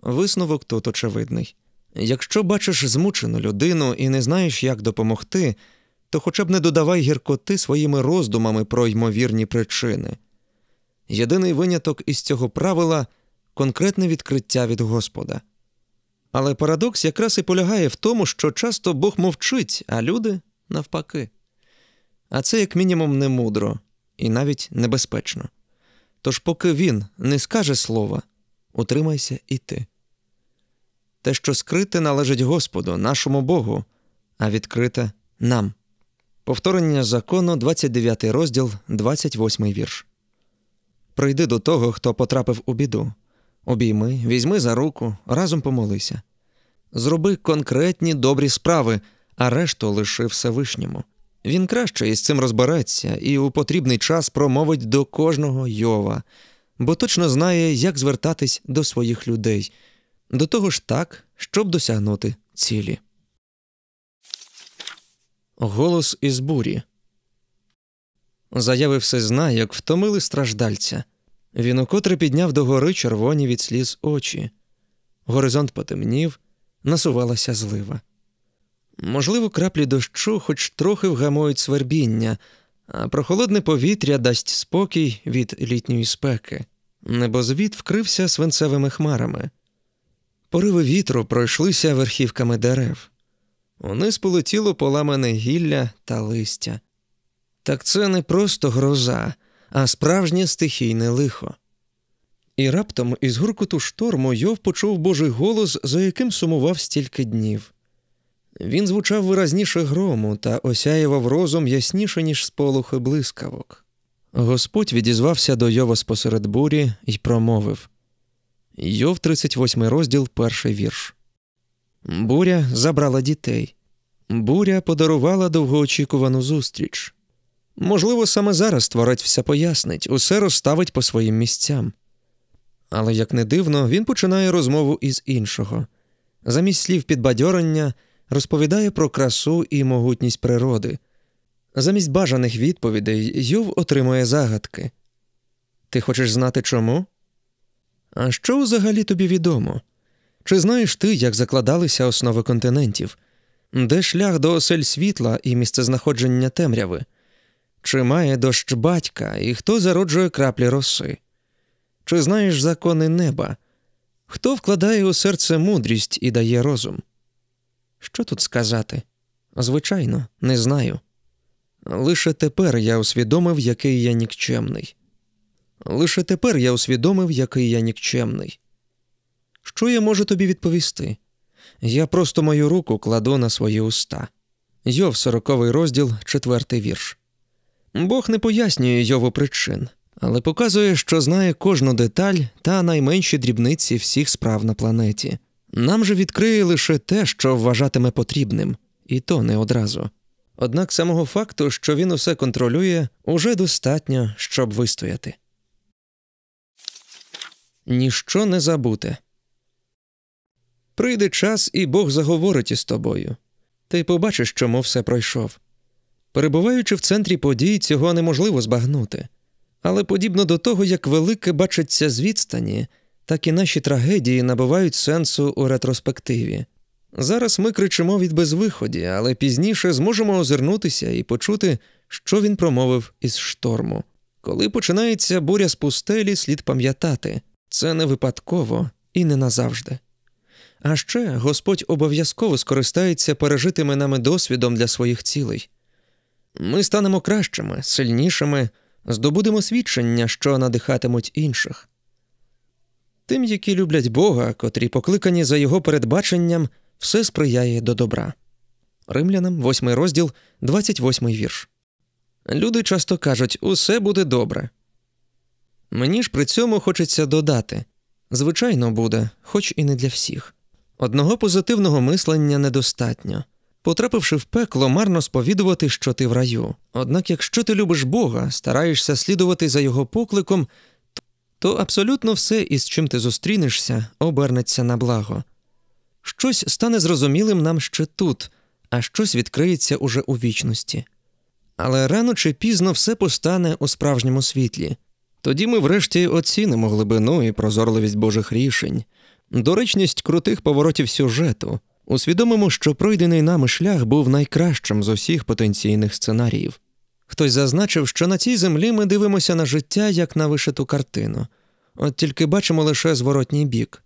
Висновок тут очевидний. Якщо бачиш змучену людину і не знаєш, як допомогти, то хоча б не додавай гіркоти своїми роздумами про ймовірні причини. Єдиний виняток із цього правила конкретне відкриття від Господа. Але парадокс якраз і полягає в тому, що часто Бог мовчить, а люди навпаки. А це, як мінімум, не мудро і навіть небезпечно. Тож, поки він не скаже слова, утримайся і ти. Те, що скрите, належить Господу, нашому Богу, а відкрите нам. Повторення закону, 29 розділ, 28 вірш. Прийди до того, хто потрапив у біду. Обійми, візьми за руку, разом помолися. Зроби конкретні добрі справи, а решту лиши Всевишньому. Він краще із цим розбереться і у потрібний час промовить до кожного Йова, бо точно знає, як звертатись до своїх людей, до того ж так, щоб досягнути цілі. Голос із бурі. Заяви все знає, як втомили страждальця. Він укотре підняв догори червоні від сліз очі. Горизонт потемнів, насувалася злива. Можливо, краплі дощу хоч трохи вгамують свербіння, а прохолодне повітря дасть спокій від літньої спеки. Небозвід вкрився свинцевими хмарами. Пориви вітру пройшлися верхівками дерев. Униз полетіло поламане гілля та листя. Так це не просто гроза а справжнє стихійне лихо. І раптом із гуркоту шторму Йов почув божий голос, за яким сумував стільки днів. Він звучав виразніше грому та осяював розум ясніше, ніж сполохи блискавок. Господь відізвався до Йова спосеред бурі й промовив Йов, 38 розділ, перший вірш. Буря забрала дітей. Буря подарувала довгоочікувану зустріч. Можливо, саме зараз творець все пояснить, усе розставить по своїм місцям. Але, як не дивно, він починає розмову із іншого. Замість слів підбадьорення розповідає про красу і могутність природи. Замість бажаних відповідей Юв отримує загадки. Ти хочеш знати чому? А що взагалі тобі відомо? Чи знаєш ти, як закладалися основи континентів? Де шлях до осель світла і місцезнаходження темряви? Чи має дощ батька і хто зароджує краплі роси? Чи знаєш закони неба? Хто вкладає у серце мудрість і дає розум? Що тут сказати? Звичайно, не знаю. Лише тепер я усвідомив, який я нікчемний. Лише тепер я усвідомив, який я нікчемний. Що я можу тобі відповісти? Я просто мою руку кладу на свої уста. Йов сороковий розділ, четвертий вірш. Бог не пояснює його причин, але показує, що знає кожну деталь та найменші дрібниці всіх справ на планеті. Нам же відкриє лише те, що вважатиме потрібним, і то не одразу. Однак самого факту, що він усе контролює, уже достатньо, щоб вистояти. Ніщо не забути. Прийде час, і Бог заговорить із тобою. Ти побачиш, чому все пройшов. Перебуваючи в центрі подій, цього неможливо збагнути. Але подібно до того, як велике бачиться з відстані, так і наші трагедії набувають сенсу у ретроспективі. Зараз ми кричимо від безвиході, але пізніше зможемо озирнутися і почути, що він промовив із шторму. Коли починається буря з пустелі, слід пам'ятати це не випадково і не назавжди. А ще Господь обов'язково скористається пережитими нами досвідом для своїх цілей. Ми станемо кращими, сильнішими, здобудемо свідчення, що надихатимуть інших. Тим, які люблять Бога, котрі покликані за його передбаченням, все сприяє до добра. Римлянам, 8 розділ, 28 вірш. Люди часто кажуть, усе буде добре. Мені ж при цьому хочеться додати звичайно буде, хоч і не для всіх. Одного позитивного мислення недостатньо. Потрапивши в пекло, марно сповідувати, що ти в раю. Однак, якщо ти любиш Бога, стараєшся слідувати за його покликом, то абсолютно все, із чим ти зустрінешся, обернеться на благо. Щось стане зрозумілим нам ще тут, а щось відкриється уже у вічності. Але рано чи пізно все постане у справжньому світлі. Тоді ми врешті оцінимо глибину і прозорливість Божих рішень, доречність крутих поворотів сюжету. Усвідомимо, що пройдений нами шлях був найкращим з усіх потенційних сценаріїв. Хтось зазначив, що на цій землі ми дивимося на життя як на вишиту картину, от тільки бачимо лише зворотній бік.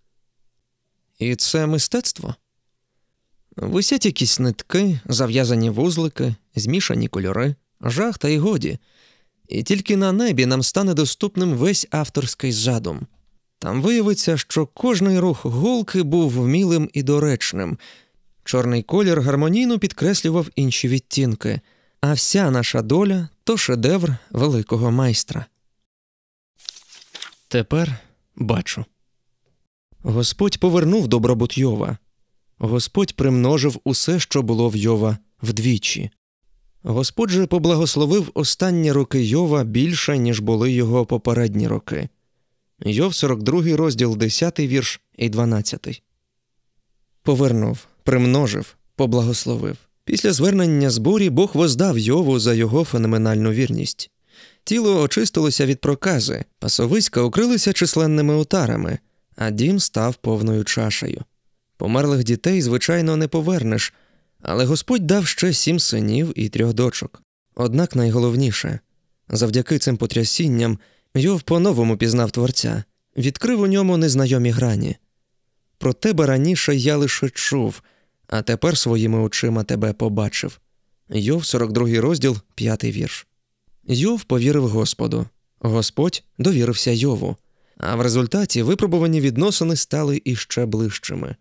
І це мистецтво. Висять якісь нитки, зав'язані вузлики, змішані кольори, жахта, й годі, і тільки на небі нам стане доступним весь авторський задум. Там виявиться, що кожний рух голки був вмілим і доречним. Чорний колір гармонійно підкреслював інші відтінки, а вся наша доля то шедевр великого майстра. Тепер бачу. Господь повернув добробут Йова. Господь примножив усе, що було в Йова вдвічі. Господь же поблагословив останні роки Йова більше, ніж були його попередні роки. Йов 42 розділ 10 вірш і 12. Повернув, примножив, поблагословив. Після звернення з бурі Бог воздав Йову за його феноменальну вірність. Тіло очистилося від прокази, пасовиська укрилися численними отарами, а дім став повною чашею. Померлих дітей, звичайно, не повернеш, але Господь дав ще сім синів і трьох дочок. Однак найголовніше завдяки цим потрясінням Йов по-новому пізнав творця, відкрив у ньому незнайомі грані. Про тебе раніше я лише чув, а тепер своїми очима тебе побачив. Йов, 42 розділ, 5 вірш. Йов повірив Господу. Господь довірився Йову, а в результаті випробувані відносини стали іще ближчими.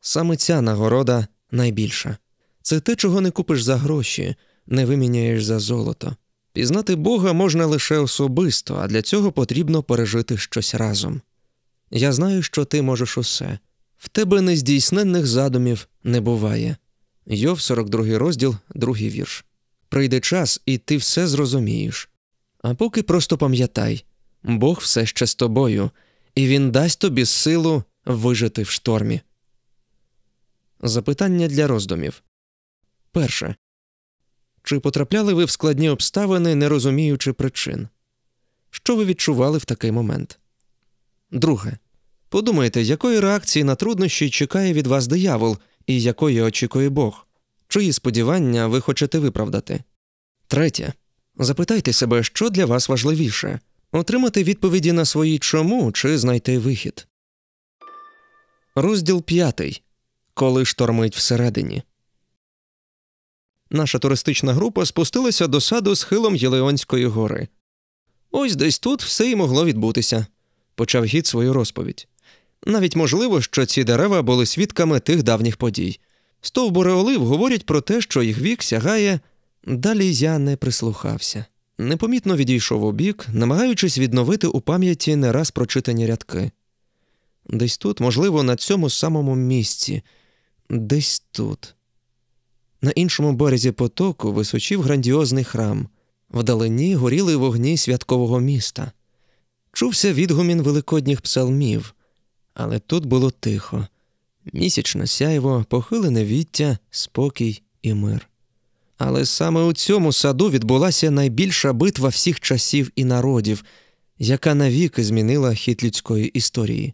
Саме ця нагорода найбільша. Це те, чого не купиш за гроші, не виміняєш за золото. Пізнати Бога можна лише особисто, а для цього потрібно пережити щось разом. Я знаю, що ти можеш усе, в тебе нездійсненних задумів не буває. Йов, 42 розділ, другий вірш. Прийде час, і ти все зрозумієш. А поки просто пам'ятай Бог все ще з тобою, і Він дасть тобі силу вижити в штормі. Запитання для роздумів перше. Чи потрапляли ви в складні обставини, не розуміючи причин? Що ви відчували в такий момент? Друге. Подумайте, якої реакції на труднощі чекає від вас диявол і якої очікує Бог, чиї сподівання ви хочете виправдати. Третє. Запитайте себе, що для вас важливіше отримати відповіді на свої чому чи знайти вихід. Розділ п'ятий. Коли штормить всередині. Наша туристична група спустилася до саду схилом Єлеонської гори. Ось десь тут все й могло відбутися, почав гід свою розповідь. Навіть можливо, що ці дерева були свідками тих давніх подій. Стовбури олив говорять про те, що їх вік сягає. Далі я не прислухався, непомітно відійшов убік, намагаючись відновити у пам'яті не раз прочитані рядки. Десь тут, можливо, на цьому самому місці, десь тут. На іншому березі потоку височив грандіозний храм, вдалині горіли вогні святкового міста. Чувся відгумін великодніх псалмів, але тут було тихо місячно сяйво, похилене віття, спокій і мир. Але саме у цьому саду відбулася найбільша битва всіх часів і народів, яка навіки змінила хід людської історії.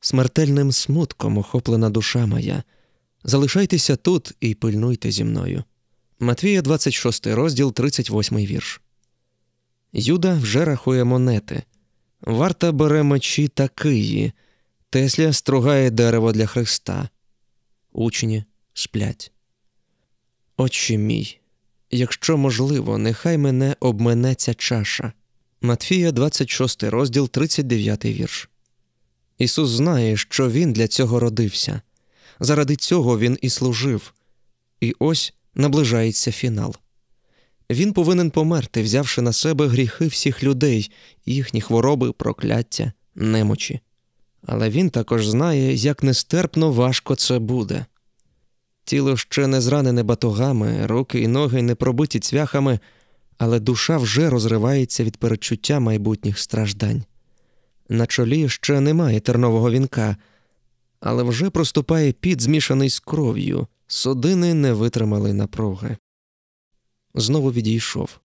Смертельним смутком охоплена душа моя. Залишайтеся тут і пильнуйте зі мною. Матвія, 26 розділ, 38 вірш. Юда вже рахує монети. Варта бере мечі та киї. Тесля стругає дерево для Христа. Учні сплять. Отче мій. Якщо можливо, нехай мене обмене ця чаша. Матфія, 26 розділ, 39 вірш. Ісус знає, що Він для цього родився. Заради цього він і служив. І ось наближається фінал. Він повинен померти, взявши на себе гріхи всіх людей, їхні хвороби, прокляття, немочі. Але він також знає, як нестерпно важко це буде. Тіло ще не зранене батогами, руки і ноги не пробиті цвяхами, але душа вже розривається від перечуття майбутніх страждань. На чолі ще немає тернового вінка але вже проступає під, змішаний з кров'ю, судини не витримали напруги. Знову відійшов.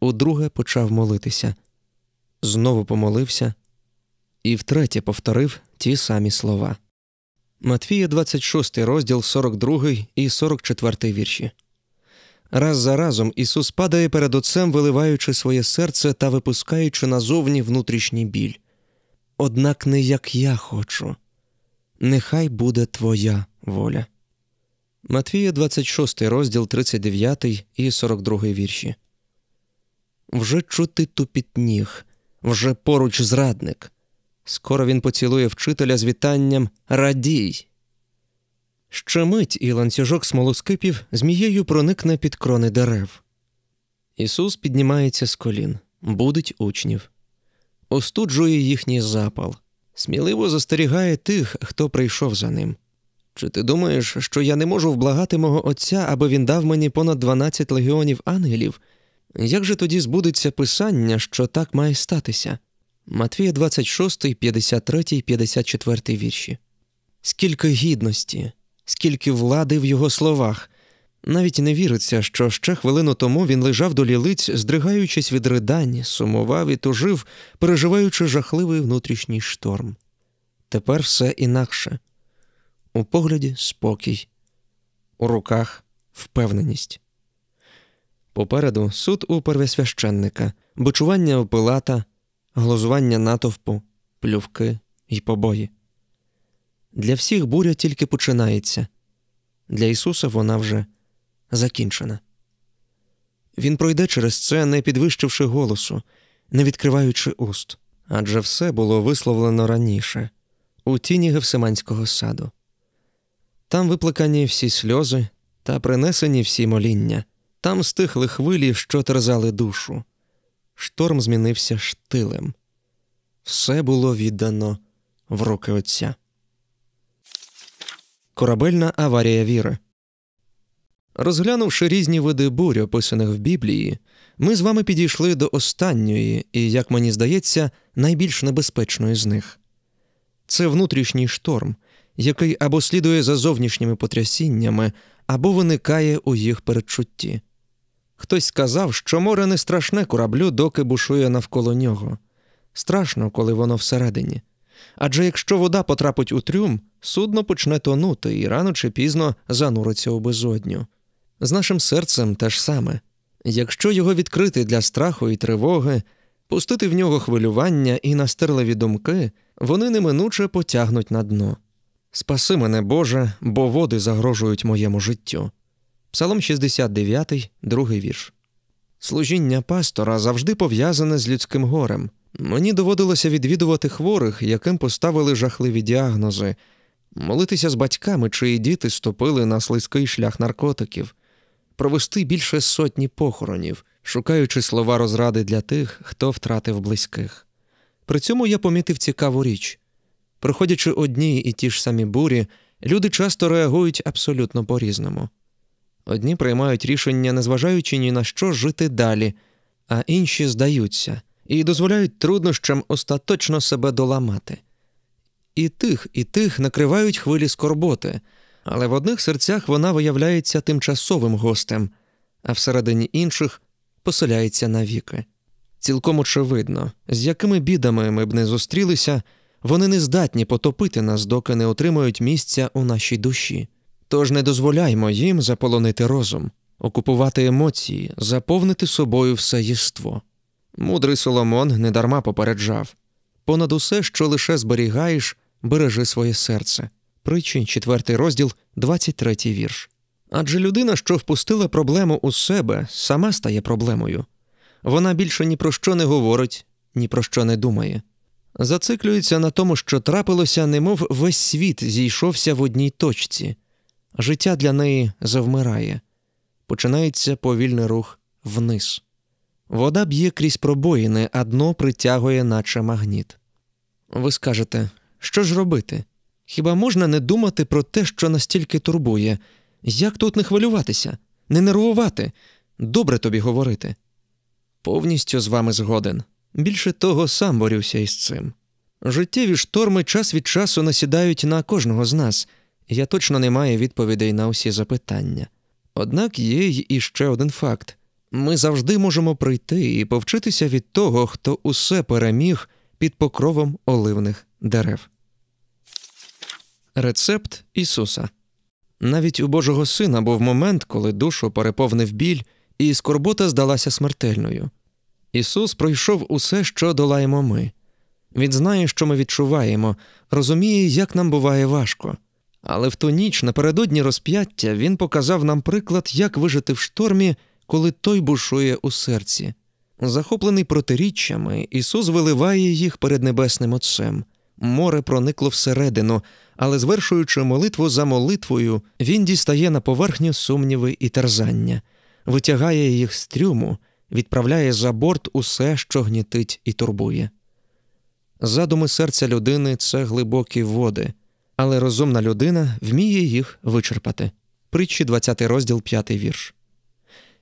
Удруге почав молитися, знову помолився і втретє повторив ті самі слова. Матвія, 26 розділ 42 і 44 вірші. Раз за разом Ісус падає перед Отцем, виливаючи своє серце та випускаючи назовні внутрішній біль. Однак не як я хочу, Нехай буде Твоя воля. Матвія 26, розділ 39 і 42 вірші. Вже чути тупіт ніг, вже поруч зрадник. Скоро він поцілує вчителя з вітанням Радій. Ще мить і ланцюжок смолоскипів змією проникне під крони дерев. Ісус піднімається з колін, будить учнів, остуджує їхній запал сміливо застерігає тих, хто прийшов за ним. Чи ти думаєш, що я не можу вблагати мого отця, аби він дав мені понад 12 легіонів ангелів? Як же тоді збудеться писання, що так має статися? Матвія 26, 53, 54 вірші. Скільки гідності, скільки влади в його словах, навіть не віриться, що ще хвилину тому він лежав до лілиць, здригаючись від ридань, сумував і тужив, переживаючи жахливий внутрішній шторм. Тепер все інакше у погляді спокій, у руках впевненість. Попереду суд у первосвященника, бочування у пилата, глузування натовпу, плювки і побої. Для всіх буря тільки починається, для Ісуса вона вже закінчена. Він пройде через це, не підвищивши голосу, не відкриваючи уст, адже все було висловлено раніше у тіні Гевсиманського саду. Там виплекані всі сльози та принесені всі моління, там стихли хвилі, що терзали душу. Шторм змінився штилем. Все було віддано в руки отця. Корабельна аварія віри. Розглянувши різні види бурь, описаних в Біблії, ми з вами підійшли до останньої і, як мені здається, найбільш небезпечної з них. Це внутрішній шторм, який або слідує за зовнішніми потрясіннями, або виникає у їх передчутті. Хтось сказав, що море не страшне кораблю, доки бушує навколо нього. Страшно, коли воно всередині. Адже якщо вода потрапить у трюм, судно почне тонути і рано чи пізно зануриться у безодню. З нашим серцем те ж саме. Якщо його відкрити для страху і тривоги, пустити в нього хвилювання і настирливі думки, вони неминуче потягнуть на дно. Спаси мене, Боже, бо води загрожують моєму життю. Псалом 69, другий вірш. Служіння пастора завжди пов'язане з людським горем. Мені доводилося відвідувати хворих, яким поставили жахливі діагнози, молитися з батьками, чиї діти ступили на слизький шлях наркотиків провести більше сотні похоронів, шукаючи слова розради для тих, хто втратив близьких. При цьому я помітив цікаву річ. Проходячи одні і ті ж самі бурі, люди часто реагують абсолютно по різному. Одні приймають рішення, незважаючи ні на що жити далі, а інші здаються і дозволяють труднощам остаточно себе доламати. І тих, і тих накривають хвилі скорботи, але в одних серцях вона виявляється тимчасовим гостем, а всередині інших поселяється навіки. Цілком очевидно, з якими бідами ми б не зустрілися, вони не здатні потопити нас, доки не отримають місця у нашій душі. Тож не дозволяймо їм заполонити розум, окупувати емоції, заповнити собою все єство. Мудрий Соломон недарма попереджав понад усе, що лише зберігаєш, бережи своє серце притчі, 4 розділ, 23 вірш. Адже людина, що впустила проблему у себе, сама стає проблемою. Вона більше ні про що не говорить, ні про що не думає. Зациклюється на тому, що трапилося, немов весь світ зійшовся в одній точці. Життя для неї завмирає, починається повільний рух вниз. Вода б'є крізь пробоїни, а дно притягує, наче магніт. Ви скажете, що ж робити? Хіба можна не думати про те, що настільки турбує? Як тут не хвилюватися, не нервувати, добре тобі говорити? Повністю з вами згоден. Більше того, сам борюся із цим. Життєві шторми час від часу насідають на кожного з нас, я точно не маю відповідей на усі запитання. Однак є й іще один факт ми завжди можемо прийти і повчитися від того, хто усе переміг під покровом оливних дерев. Рецепт Ісуса. Навіть у Божого Сина був момент, коли душу переповнив біль, і скорбота здалася смертельною. Ісус пройшов усе, що долаємо ми. Він знає, що ми відчуваємо, розуміє, як нам буває важко. Але в ту ніч напередодні розп'яття Він показав нам приклад, як вижити в штормі, коли той бушує у серці. Захоплений протиріччями, Ісус виливає їх перед Небесним Отцем. Море проникло всередину, але звершуючи молитву за молитвою, він дістає на поверхню сумніви і терзання, витягає їх з трюму, відправляє за борт усе, що гнітить і турбує. Задуми серця людини це глибокі води, але розумна людина вміє їх вичерпати. Притчі 20 розділ 5 вірш.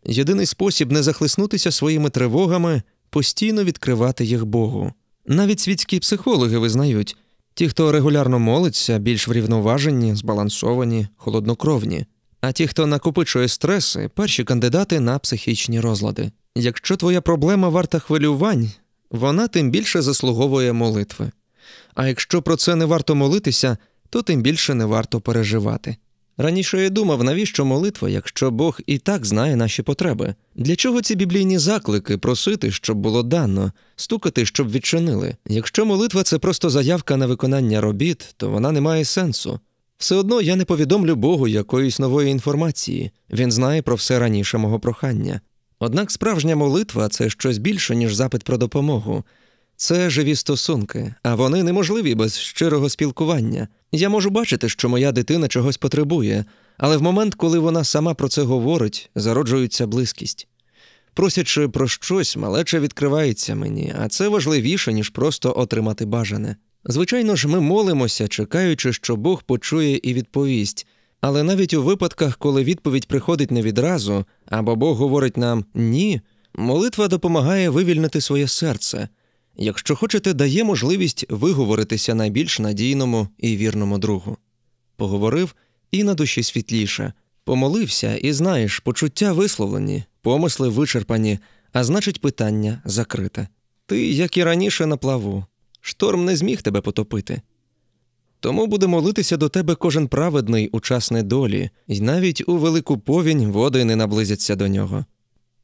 Єдиний спосіб не захлиснутися своїми тривогами постійно відкривати їх Богу. Навіть світські психологи визнають, Ті, хто регулярно молиться, більш врівноважені, збалансовані, холоднокровні. А ті, хто накопичує стреси, перші кандидати на психічні розлади. Якщо твоя проблема варта хвилювань, вона тим більше заслуговує молитви. А якщо про це не варто молитися, то тим більше не варто переживати. Раніше я думав, навіщо молитва, якщо Бог і так знає наші потреби? Для чого ці біблійні заклики просити, щоб було дано, стукати, щоб відчинили? Якщо молитва це просто заявка на виконання робіт, то вона не має сенсу. Все одно я не повідомлю Богу якоїсь нової інформації, він знає про все раніше мого прохання. Однак справжня молитва це щось більше, ніж запит про допомогу. Це живі стосунки, а вони неможливі без щирого спілкування. Я можу бачити, що моя дитина чогось потребує, але в момент, коли вона сама про це говорить, зароджується близькість. Просячи про щось, малеча відкривається мені, а це важливіше, ніж просто отримати бажане. Звичайно ж, ми молимося, чекаючи, що Бог почує і відповість, але навіть у випадках, коли відповідь приходить не відразу або Бог говорить нам ні, молитва допомагає вивільнити своє серце якщо хочете, дає можливість виговоритися найбільш надійному і вірному другу. Поговорив і на душі світліше, помолився, і знаєш, почуття висловлені, помисли вичерпані, а значить, питання закрите. Ти, як і раніше, на плаву, шторм не зміг тебе потопити. Тому буде молитися до тебе кожен праведний учасний долі, і навіть у велику повінь води не наблизяться до нього.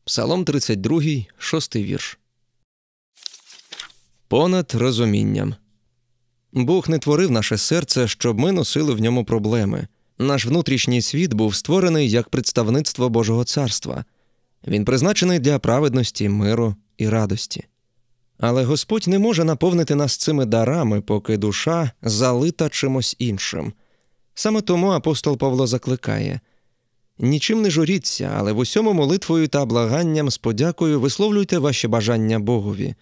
Псалом 32, 6 вірш понад розумінням. Бог не творив наше серце, щоб ми носили в ньому проблеми. Наш внутрішній світ був створений як представництво Божого царства, він призначений для праведності, миру і радості. Але Господь не може наповнити нас цими дарами, поки душа залита чимось іншим. Саме тому апостол Павло закликає нічим не журіться, але в усьому молитвою та благанням з подякою висловлюйте ваші бажання Богові.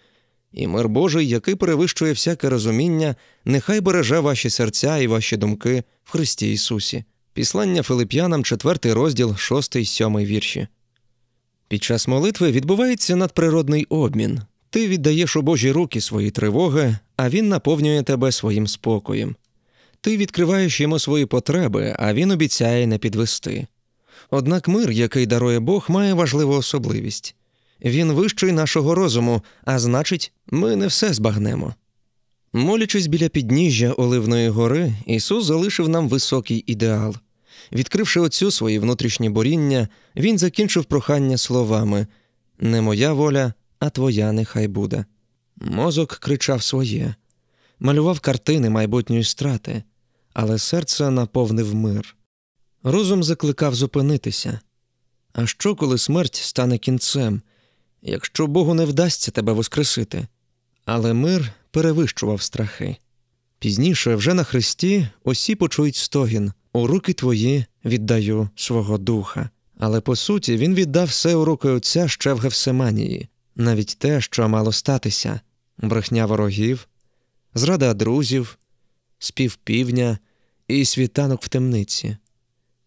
І мир Божий, який перевищує всяке розуміння, нехай береже ваші серця і ваші думки в Христі Ісусі. Післання Филип'янам, 4 розділ, 6, 7 вірші. Під час молитви відбувається надприродний обмін. Ти віддаєш у Божі руки свої тривоги, а Він наповнює тебе своїм спокоєм. Ти відкриваєш йому свої потреби, а він обіцяє не підвести. Однак мир, який дарує Бог, має важливу особливість він вищий нашого розуму, а значить, ми не все збагнемо. Молячись біля підніжжя Оливної гори, Ісус залишив нам високий ідеал. Відкривши оцю свої внутрішні боріння, він закінчив прохання словами Не моя воля, а твоя нехай буде. Мозок кричав своє, малював картини майбутньої страти, але серце наповнив мир. Розум закликав зупинитися. А що, коли смерть стане кінцем, якщо Богу не вдасться тебе воскресити. Але мир перевищував страхи. Пізніше, вже на Христі, усі почують стогін у руки твої віддаю свого духа. Але по суті він віддав все у руки отця ще в Гевсиманії, навіть те, що мало статися брехня ворогів, зрада друзів, спів півня і світанок в темниці.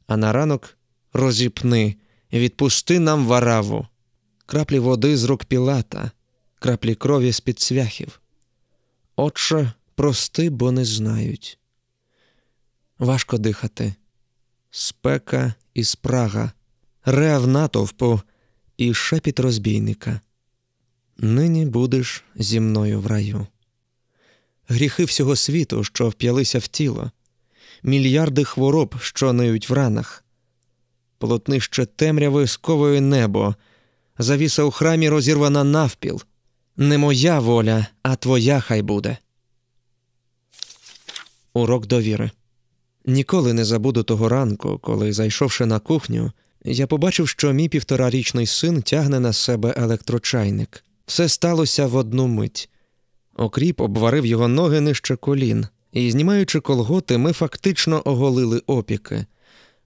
А на ранок розіпни, відпусти нам вараву краплі води з рук Пілата, краплі крові з-під цвяхів. Отче, прости, бо не знають. Важко дихати. Спека і спрага, рев натовпу і шепіт розбійника. Нині будеш зі мною в раю. Гріхи всього світу, що вп'ялися в тіло, мільярди хвороб, що ниють в ранах, плотнище темряви сковує небо завіса у храмі розірвана навпіл. Не моя воля, а твоя хай буде. Урок довіри. Ніколи не забуду того ранку, коли, зайшовши на кухню, я побачив, що мій півторарічний син тягне на себе електрочайник. Все сталося в одну мить. Окріп обварив його ноги нижче колін, і, знімаючи колготи, ми фактично оголили опіки.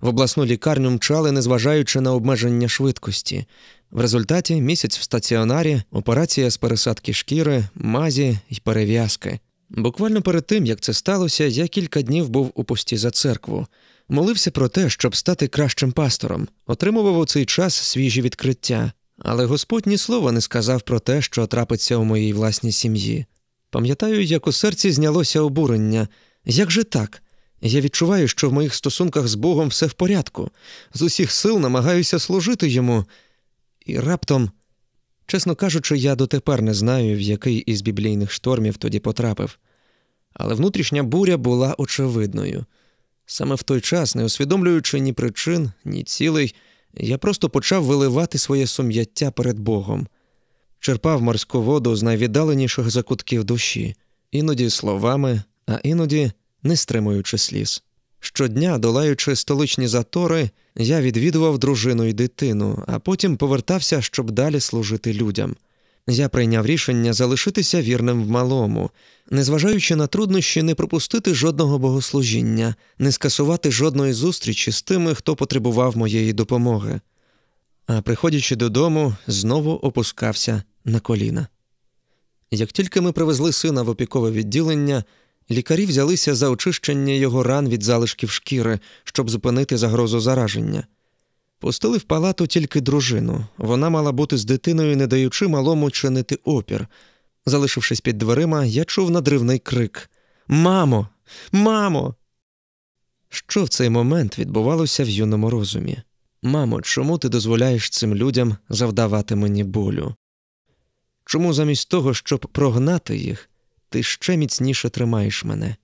В обласну лікарню мчали, незважаючи на обмеження швидкості. В результаті місяць в стаціонарі, операція з пересадки шкіри, мазі й перев'язки. Буквально перед тим, як це сталося, я кілька днів був у пусті за церкву, молився про те, щоб стати кращим пастором, отримував у цей час свіжі відкриття, але Господь ні слова не сказав про те, що трапиться у моїй власній сім'ї. Пам'ятаю, як у серці знялося обурення. Як же так? Я відчуваю, що в моїх стосунках з Богом все в порядку, з усіх сил намагаюся служити йому, і раптом, чесно кажучи, я дотепер не знаю, в який із біблійних штормів тоді потрапив, але внутрішня буря була очевидною. Саме в той час, не усвідомлюючи ні причин, ні цілей, я просто почав виливати своє сум'яття перед Богом, черпав морську воду з найвіддаленіших закутків душі, іноді словами, а іноді не стримуючи сліз. Щодня, долаючи столичні затори, я відвідував дружину і дитину, а потім повертався, щоб далі служити людям. Я прийняв рішення залишитися вірним в малому, незважаючи на труднощі, не пропустити жодного богослужіння, не скасувати жодної зустрічі з тими, хто потребував моєї допомоги. А приходячи додому, знову опускався на коліна. Як тільки ми привезли сина в опікове відділення, Лікарі взялися за очищення його ран від залишків шкіри, щоб зупинити загрозу зараження. Пустили в палату тільки дружину. Вона мала бути з дитиною, не даючи малому чинити опір. Залишившись під дверима, я чув надривний крик Мамо, мамо! Що в цей момент відбувалося в юному розумі? Мамо, чому ти дозволяєш цим людям завдавати мені болю? Чому замість того, щоб прогнати їх? ти ще міцніше тримаєш мене.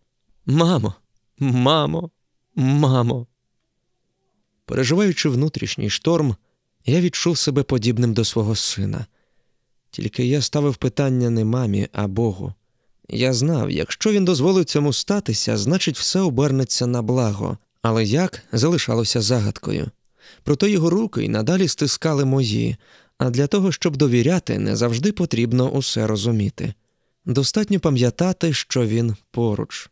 Мамо, мамо, мамо. Переживаючи внутрішній шторм, я відчув себе подібним до свого сина. Тільки я ставив питання не мамі, а Богу. Я знав, якщо він дозволить цьому статися, значить все обернеться на благо, але як залишалося загадкою. Проте його руки й надалі стискали мої, а для того, щоб довіряти, не завжди потрібно усе розуміти. Достатньо пам'ятати, що він поруч.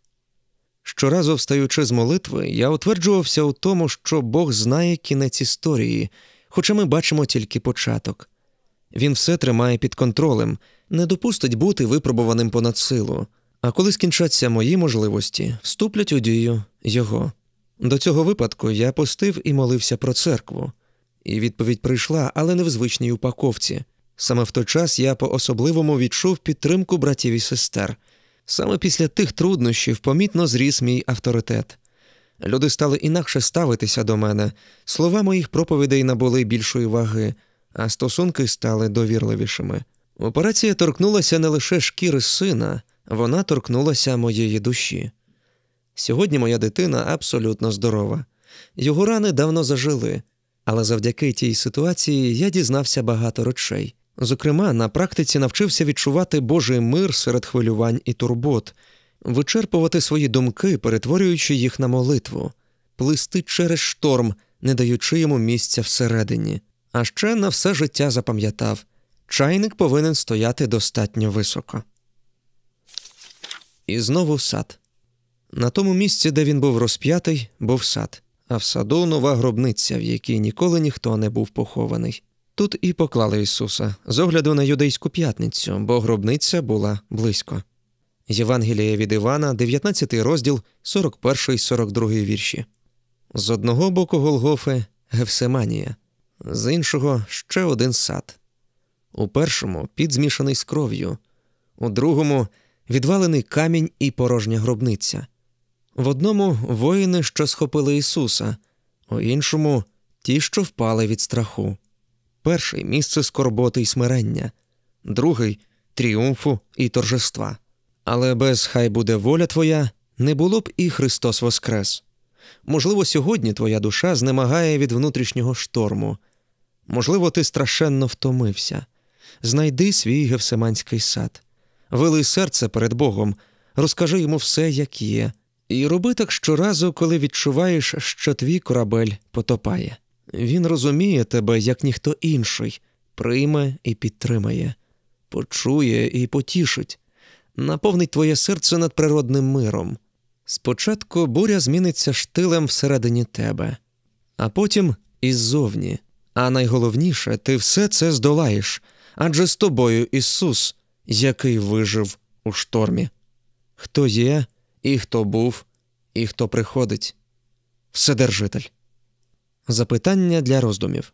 Щоразу встаючи з молитви, я утверджувався у тому, що Бог знає кінець історії, хоча ми бачимо тільки початок. Він все тримає під контролем, не допустить бути випробуваним понад силу, а коли скінчаться мої можливості, вступлять у дію його. До цього випадку я постив і молився про церкву, і відповідь прийшла, але не в звичній упаковці. Саме в той час я по особливому відчув підтримку братів і сестер. Саме після тих труднощів помітно зріс мій авторитет. Люди стали інакше ставитися до мене, слова моїх проповідей набули більшої ваги, а стосунки стали довірливішими. Операція торкнулася не лише шкіри сина, вона торкнулася моєї душі. Сьогодні моя дитина абсолютно здорова. Його рани давно зажили, але завдяки тій ситуації я дізнався багато речей. Зокрема, на практиці навчився відчувати Божий мир серед хвилювань і турбот, вичерпувати свої думки, перетворюючи їх на молитву, плисти через шторм, не даючи йому місця всередині. А ще на все життя запам'ятав чайник повинен стояти достатньо високо. І знову сад. На тому місці, де він був розп'ятий, був сад, а в саду нова гробниця, в якій ніколи ніхто не був похований. Тут і поклали Ісуса з огляду на юдейську п'ятницю, бо гробниця була близько. Євангеліє від Івана, 19 розділ, 41, 42 вірші. З одного боку Голгофи Гевсеманія, з іншого ще один сад. У першому підзмішаний з кров'ю, у другому відвалений камінь і порожня гробниця. В одному воїни, що схопили Ісуса, у іншому ті, що впали від страху перший місце скорботи й смирення, другий тріумфу і торжества. Але без хай буде воля твоя не було б і Христос Воскрес. Можливо, сьогодні твоя душа знемагає від внутрішнього шторму, можливо, ти страшенно втомився. Знайди свій гевсиманський сад, вели серце перед Богом, розкажи йому все, як є, і роби так щоразу, коли відчуваєш, що твій корабель потопає. Він розуміє тебе, як ніхто інший, прийме і підтримає, почує і потішить, наповнить твоє серце надприродним миром. Спочатку буря зміниться штилем всередині тебе, а потім іззовні. А найголовніше, ти все це здолаєш адже з тобою Ісус, який вижив у штормі. Хто є, і хто був, і хто приходить, Вседержитель. Запитання для роздумів.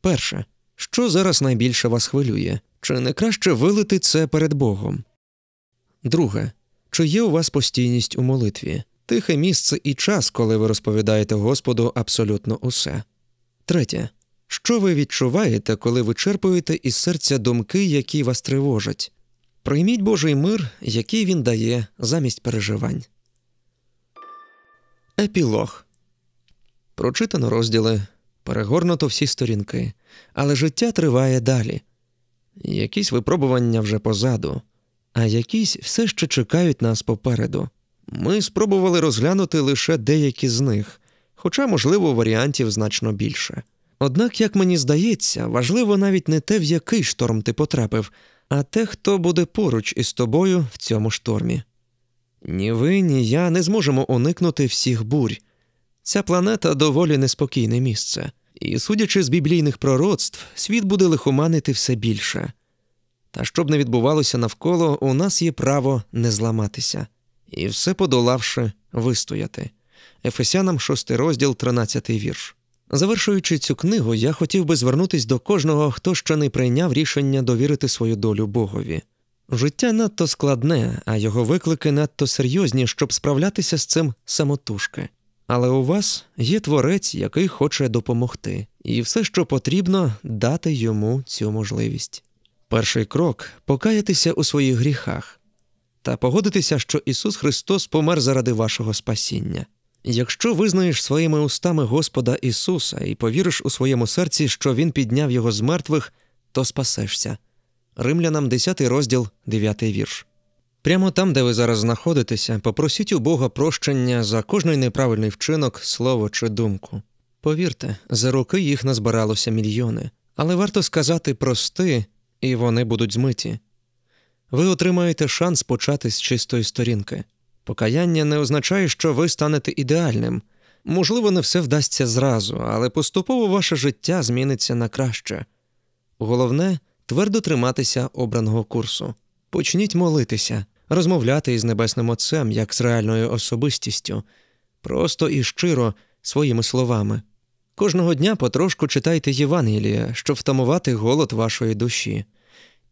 Перше. Що зараз найбільше вас хвилює? Чи не краще вилити це перед Богом? Друге. Чи є у вас постійність у молитві? Тихе місце і час, коли ви розповідаєте Господу абсолютно усе. Третє. Що ви відчуваєте, коли ви черпуєте із серця думки, які вас тривожать? Прийміть Божий мир, який він дає замість переживань. Епілог Прочитано розділи, перегорнуто всі сторінки, але життя триває далі. Якісь випробування вже позаду, а якісь все ще чекають нас попереду. Ми спробували розглянути лише деякі з них, хоча, можливо, варіантів значно більше. Однак, як мені здається, важливо навіть не те, в який шторм ти потрапив, а те, хто буде поруч із тобою в цьому штормі. Ні ви, ні я не зможемо уникнути всіх бурь. Ця планета доволі неспокійне місце, і, судячи з біблійних пророцтв, світ буде лихоманити все більше. Та щоб не відбувалося навколо, у нас є право не зламатися і все подолавши, вистояти. Ефесянам 6 розділ, 13 вірш. Завершуючи цю книгу, я хотів би звернутись до кожного, хто ще не прийняв рішення довірити свою долю Богові. Життя надто складне, а його виклики надто серйозні, щоб справлятися з цим самотужки. Але у вас є творець, який хоче допомогти, і все, що потрібно, дати йому цю можливість. Перший крок покаятися у своїх гріхах та погодитися, що Ісус Христос помер заради вашого спасіння. Якщо визнаєш своїми устами Господа Ісуса і повіриш у своєму серці, що Він підняв його з мертвих, то спасешся. Римлянам 10 розділ, 9 вірш. Прямо там, де ви зараз знаходитеся, попросіть у Бога прощення за кожний неправильний вчинок, слово чи думку. Повірте, за роки їх назбиралося мільйони, але варто сказати прости, і вони будуть змиті. Ви отримаєте шанс почати з чистої сторінки. Покаяння не означає, що ви станете ідеальним. Можливо, не все вдасться зразу, але поступово ваше життя зміниться на краще. Головне твердо триматися обраного курсу. Почніть молитися, розмовляти із Небесним Отцем як з реальною особистістю, просто і щиро своїми словами. Кожного дня потрошку читайте Євангелія, щоб втамувати голод вашої душі.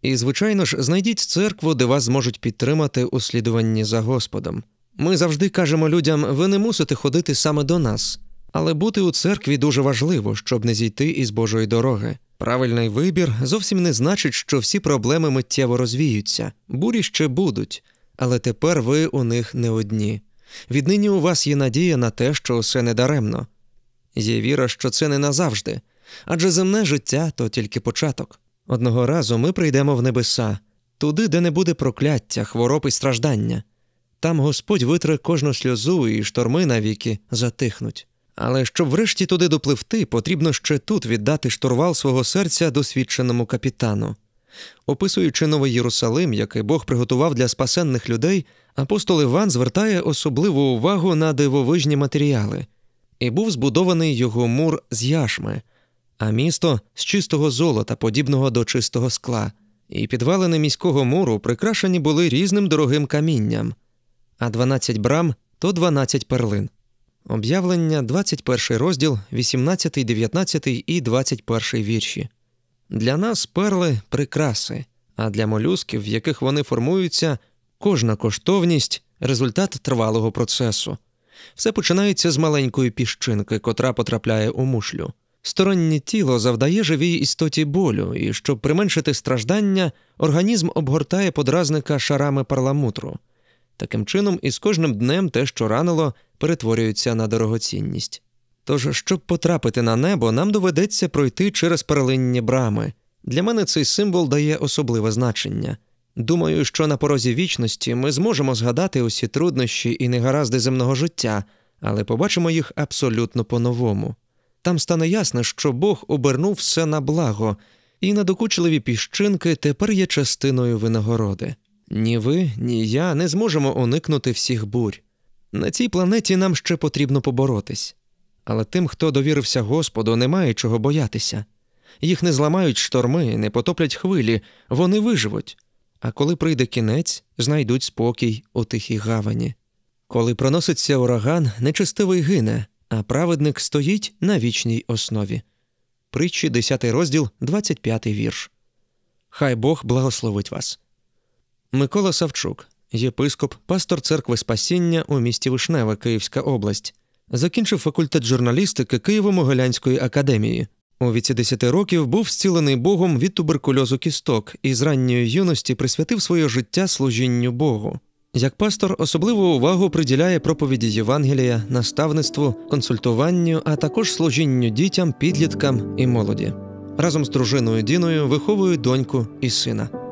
І, звичайно ж, знайдіть церкву, де вас зможуть підтримати у слідуванні за Господом. Ми завжди кажемо людям, ви не мусите ходити саме до нас, але бути у церкві дуже важливо, щоб не зійти із Божої дороги. Правильний вибір зовсім не значить, що всі проблеми миттєво розвіються, бурі ще будуть, але тепер ви у них не одні. Віднині у вас є надія на те, що все не даремно. Є віра, що це не назавжди, адже земне життя то тільки початок. Одного разу ми прийдемо в небеса, туди, де не буде прокляття, хвороб і страждання. Там Господь витре кожну сльозу і шторми навіки затихнуть. Але щоб врешті туди допливти, потрібно ще тут віддати штурвал свого серця досвідченому капітану. Описуючи новий Єрусалим, який Бог приготував для спасенних людей, апостол Іван звертає особливу увагу на дивовижні матеріали, і був збудований його мур з яшми, а місто з чистого золота, подібного до чистого скла, і підвалини міського муру прикрашені були різним дорогим камінням, а 12 брам то 12 перлин. Об'явлення, 21 розділ, 18, 19 і 21 вірші. Для нас перли прикраси, а для молюсків, в яких вони формуються, кожна коштовність результат тривалого процесу. Все починається з маленької піщинки, котра потрапляє у мушлю. Стороннє тіло завдає живій істоті болю, і щоб применшити страждання, організм обгортає подразника шарами парламутру. Таким чином, із кожним днем те, що ранило, перетворюється на дорогоцінність. Тож, щоб потрапити на небо, нам доведеться пройти через перелинні брами. Для мене цей символ дає особливе значення. Думаю, що на порозі вічності ми зможемо згадати усі труднощі і негаразди земного життя, але побачимо їх абсолютно по-новому. Там стане ясно, що Бог обернув все на благо, і надокучливі піщинки тепер є частиною винагороди. Ні ви, ні я не зможемо уникнути всіх бурь. На цій планеті нам ще потрібно поборотись. Але тим, хто довірився Господу, немає чого боятися. Їх не зламають шторми, не потоплять хвилі, вони виживуть. А коли прийде кінець, знайдуть спокій у тихій гавані. Коли проноситься ураган, нечистивий гине, а праведник стоїть на вічній основі. Притчі, 10 розділ, 25 вірш. Хай Бог благословить вас. Микола Савчук, єпископ, пастор церкви Спасіння у місті Вишнева, Київська область, закінчив факультет журналістики Києво-Могилянської академії. У віці 10 років був зцілений Богом від туберкульозу кісток і з ранньої юності присвятив своє життя служінню Богу. Як пастор особливу увагу приділяє проповіді Євангелія, наставництву, консультуванню, а також служінню дітям, підліткам і молоді. Разом з дружиною Діною виховує доньку і сина.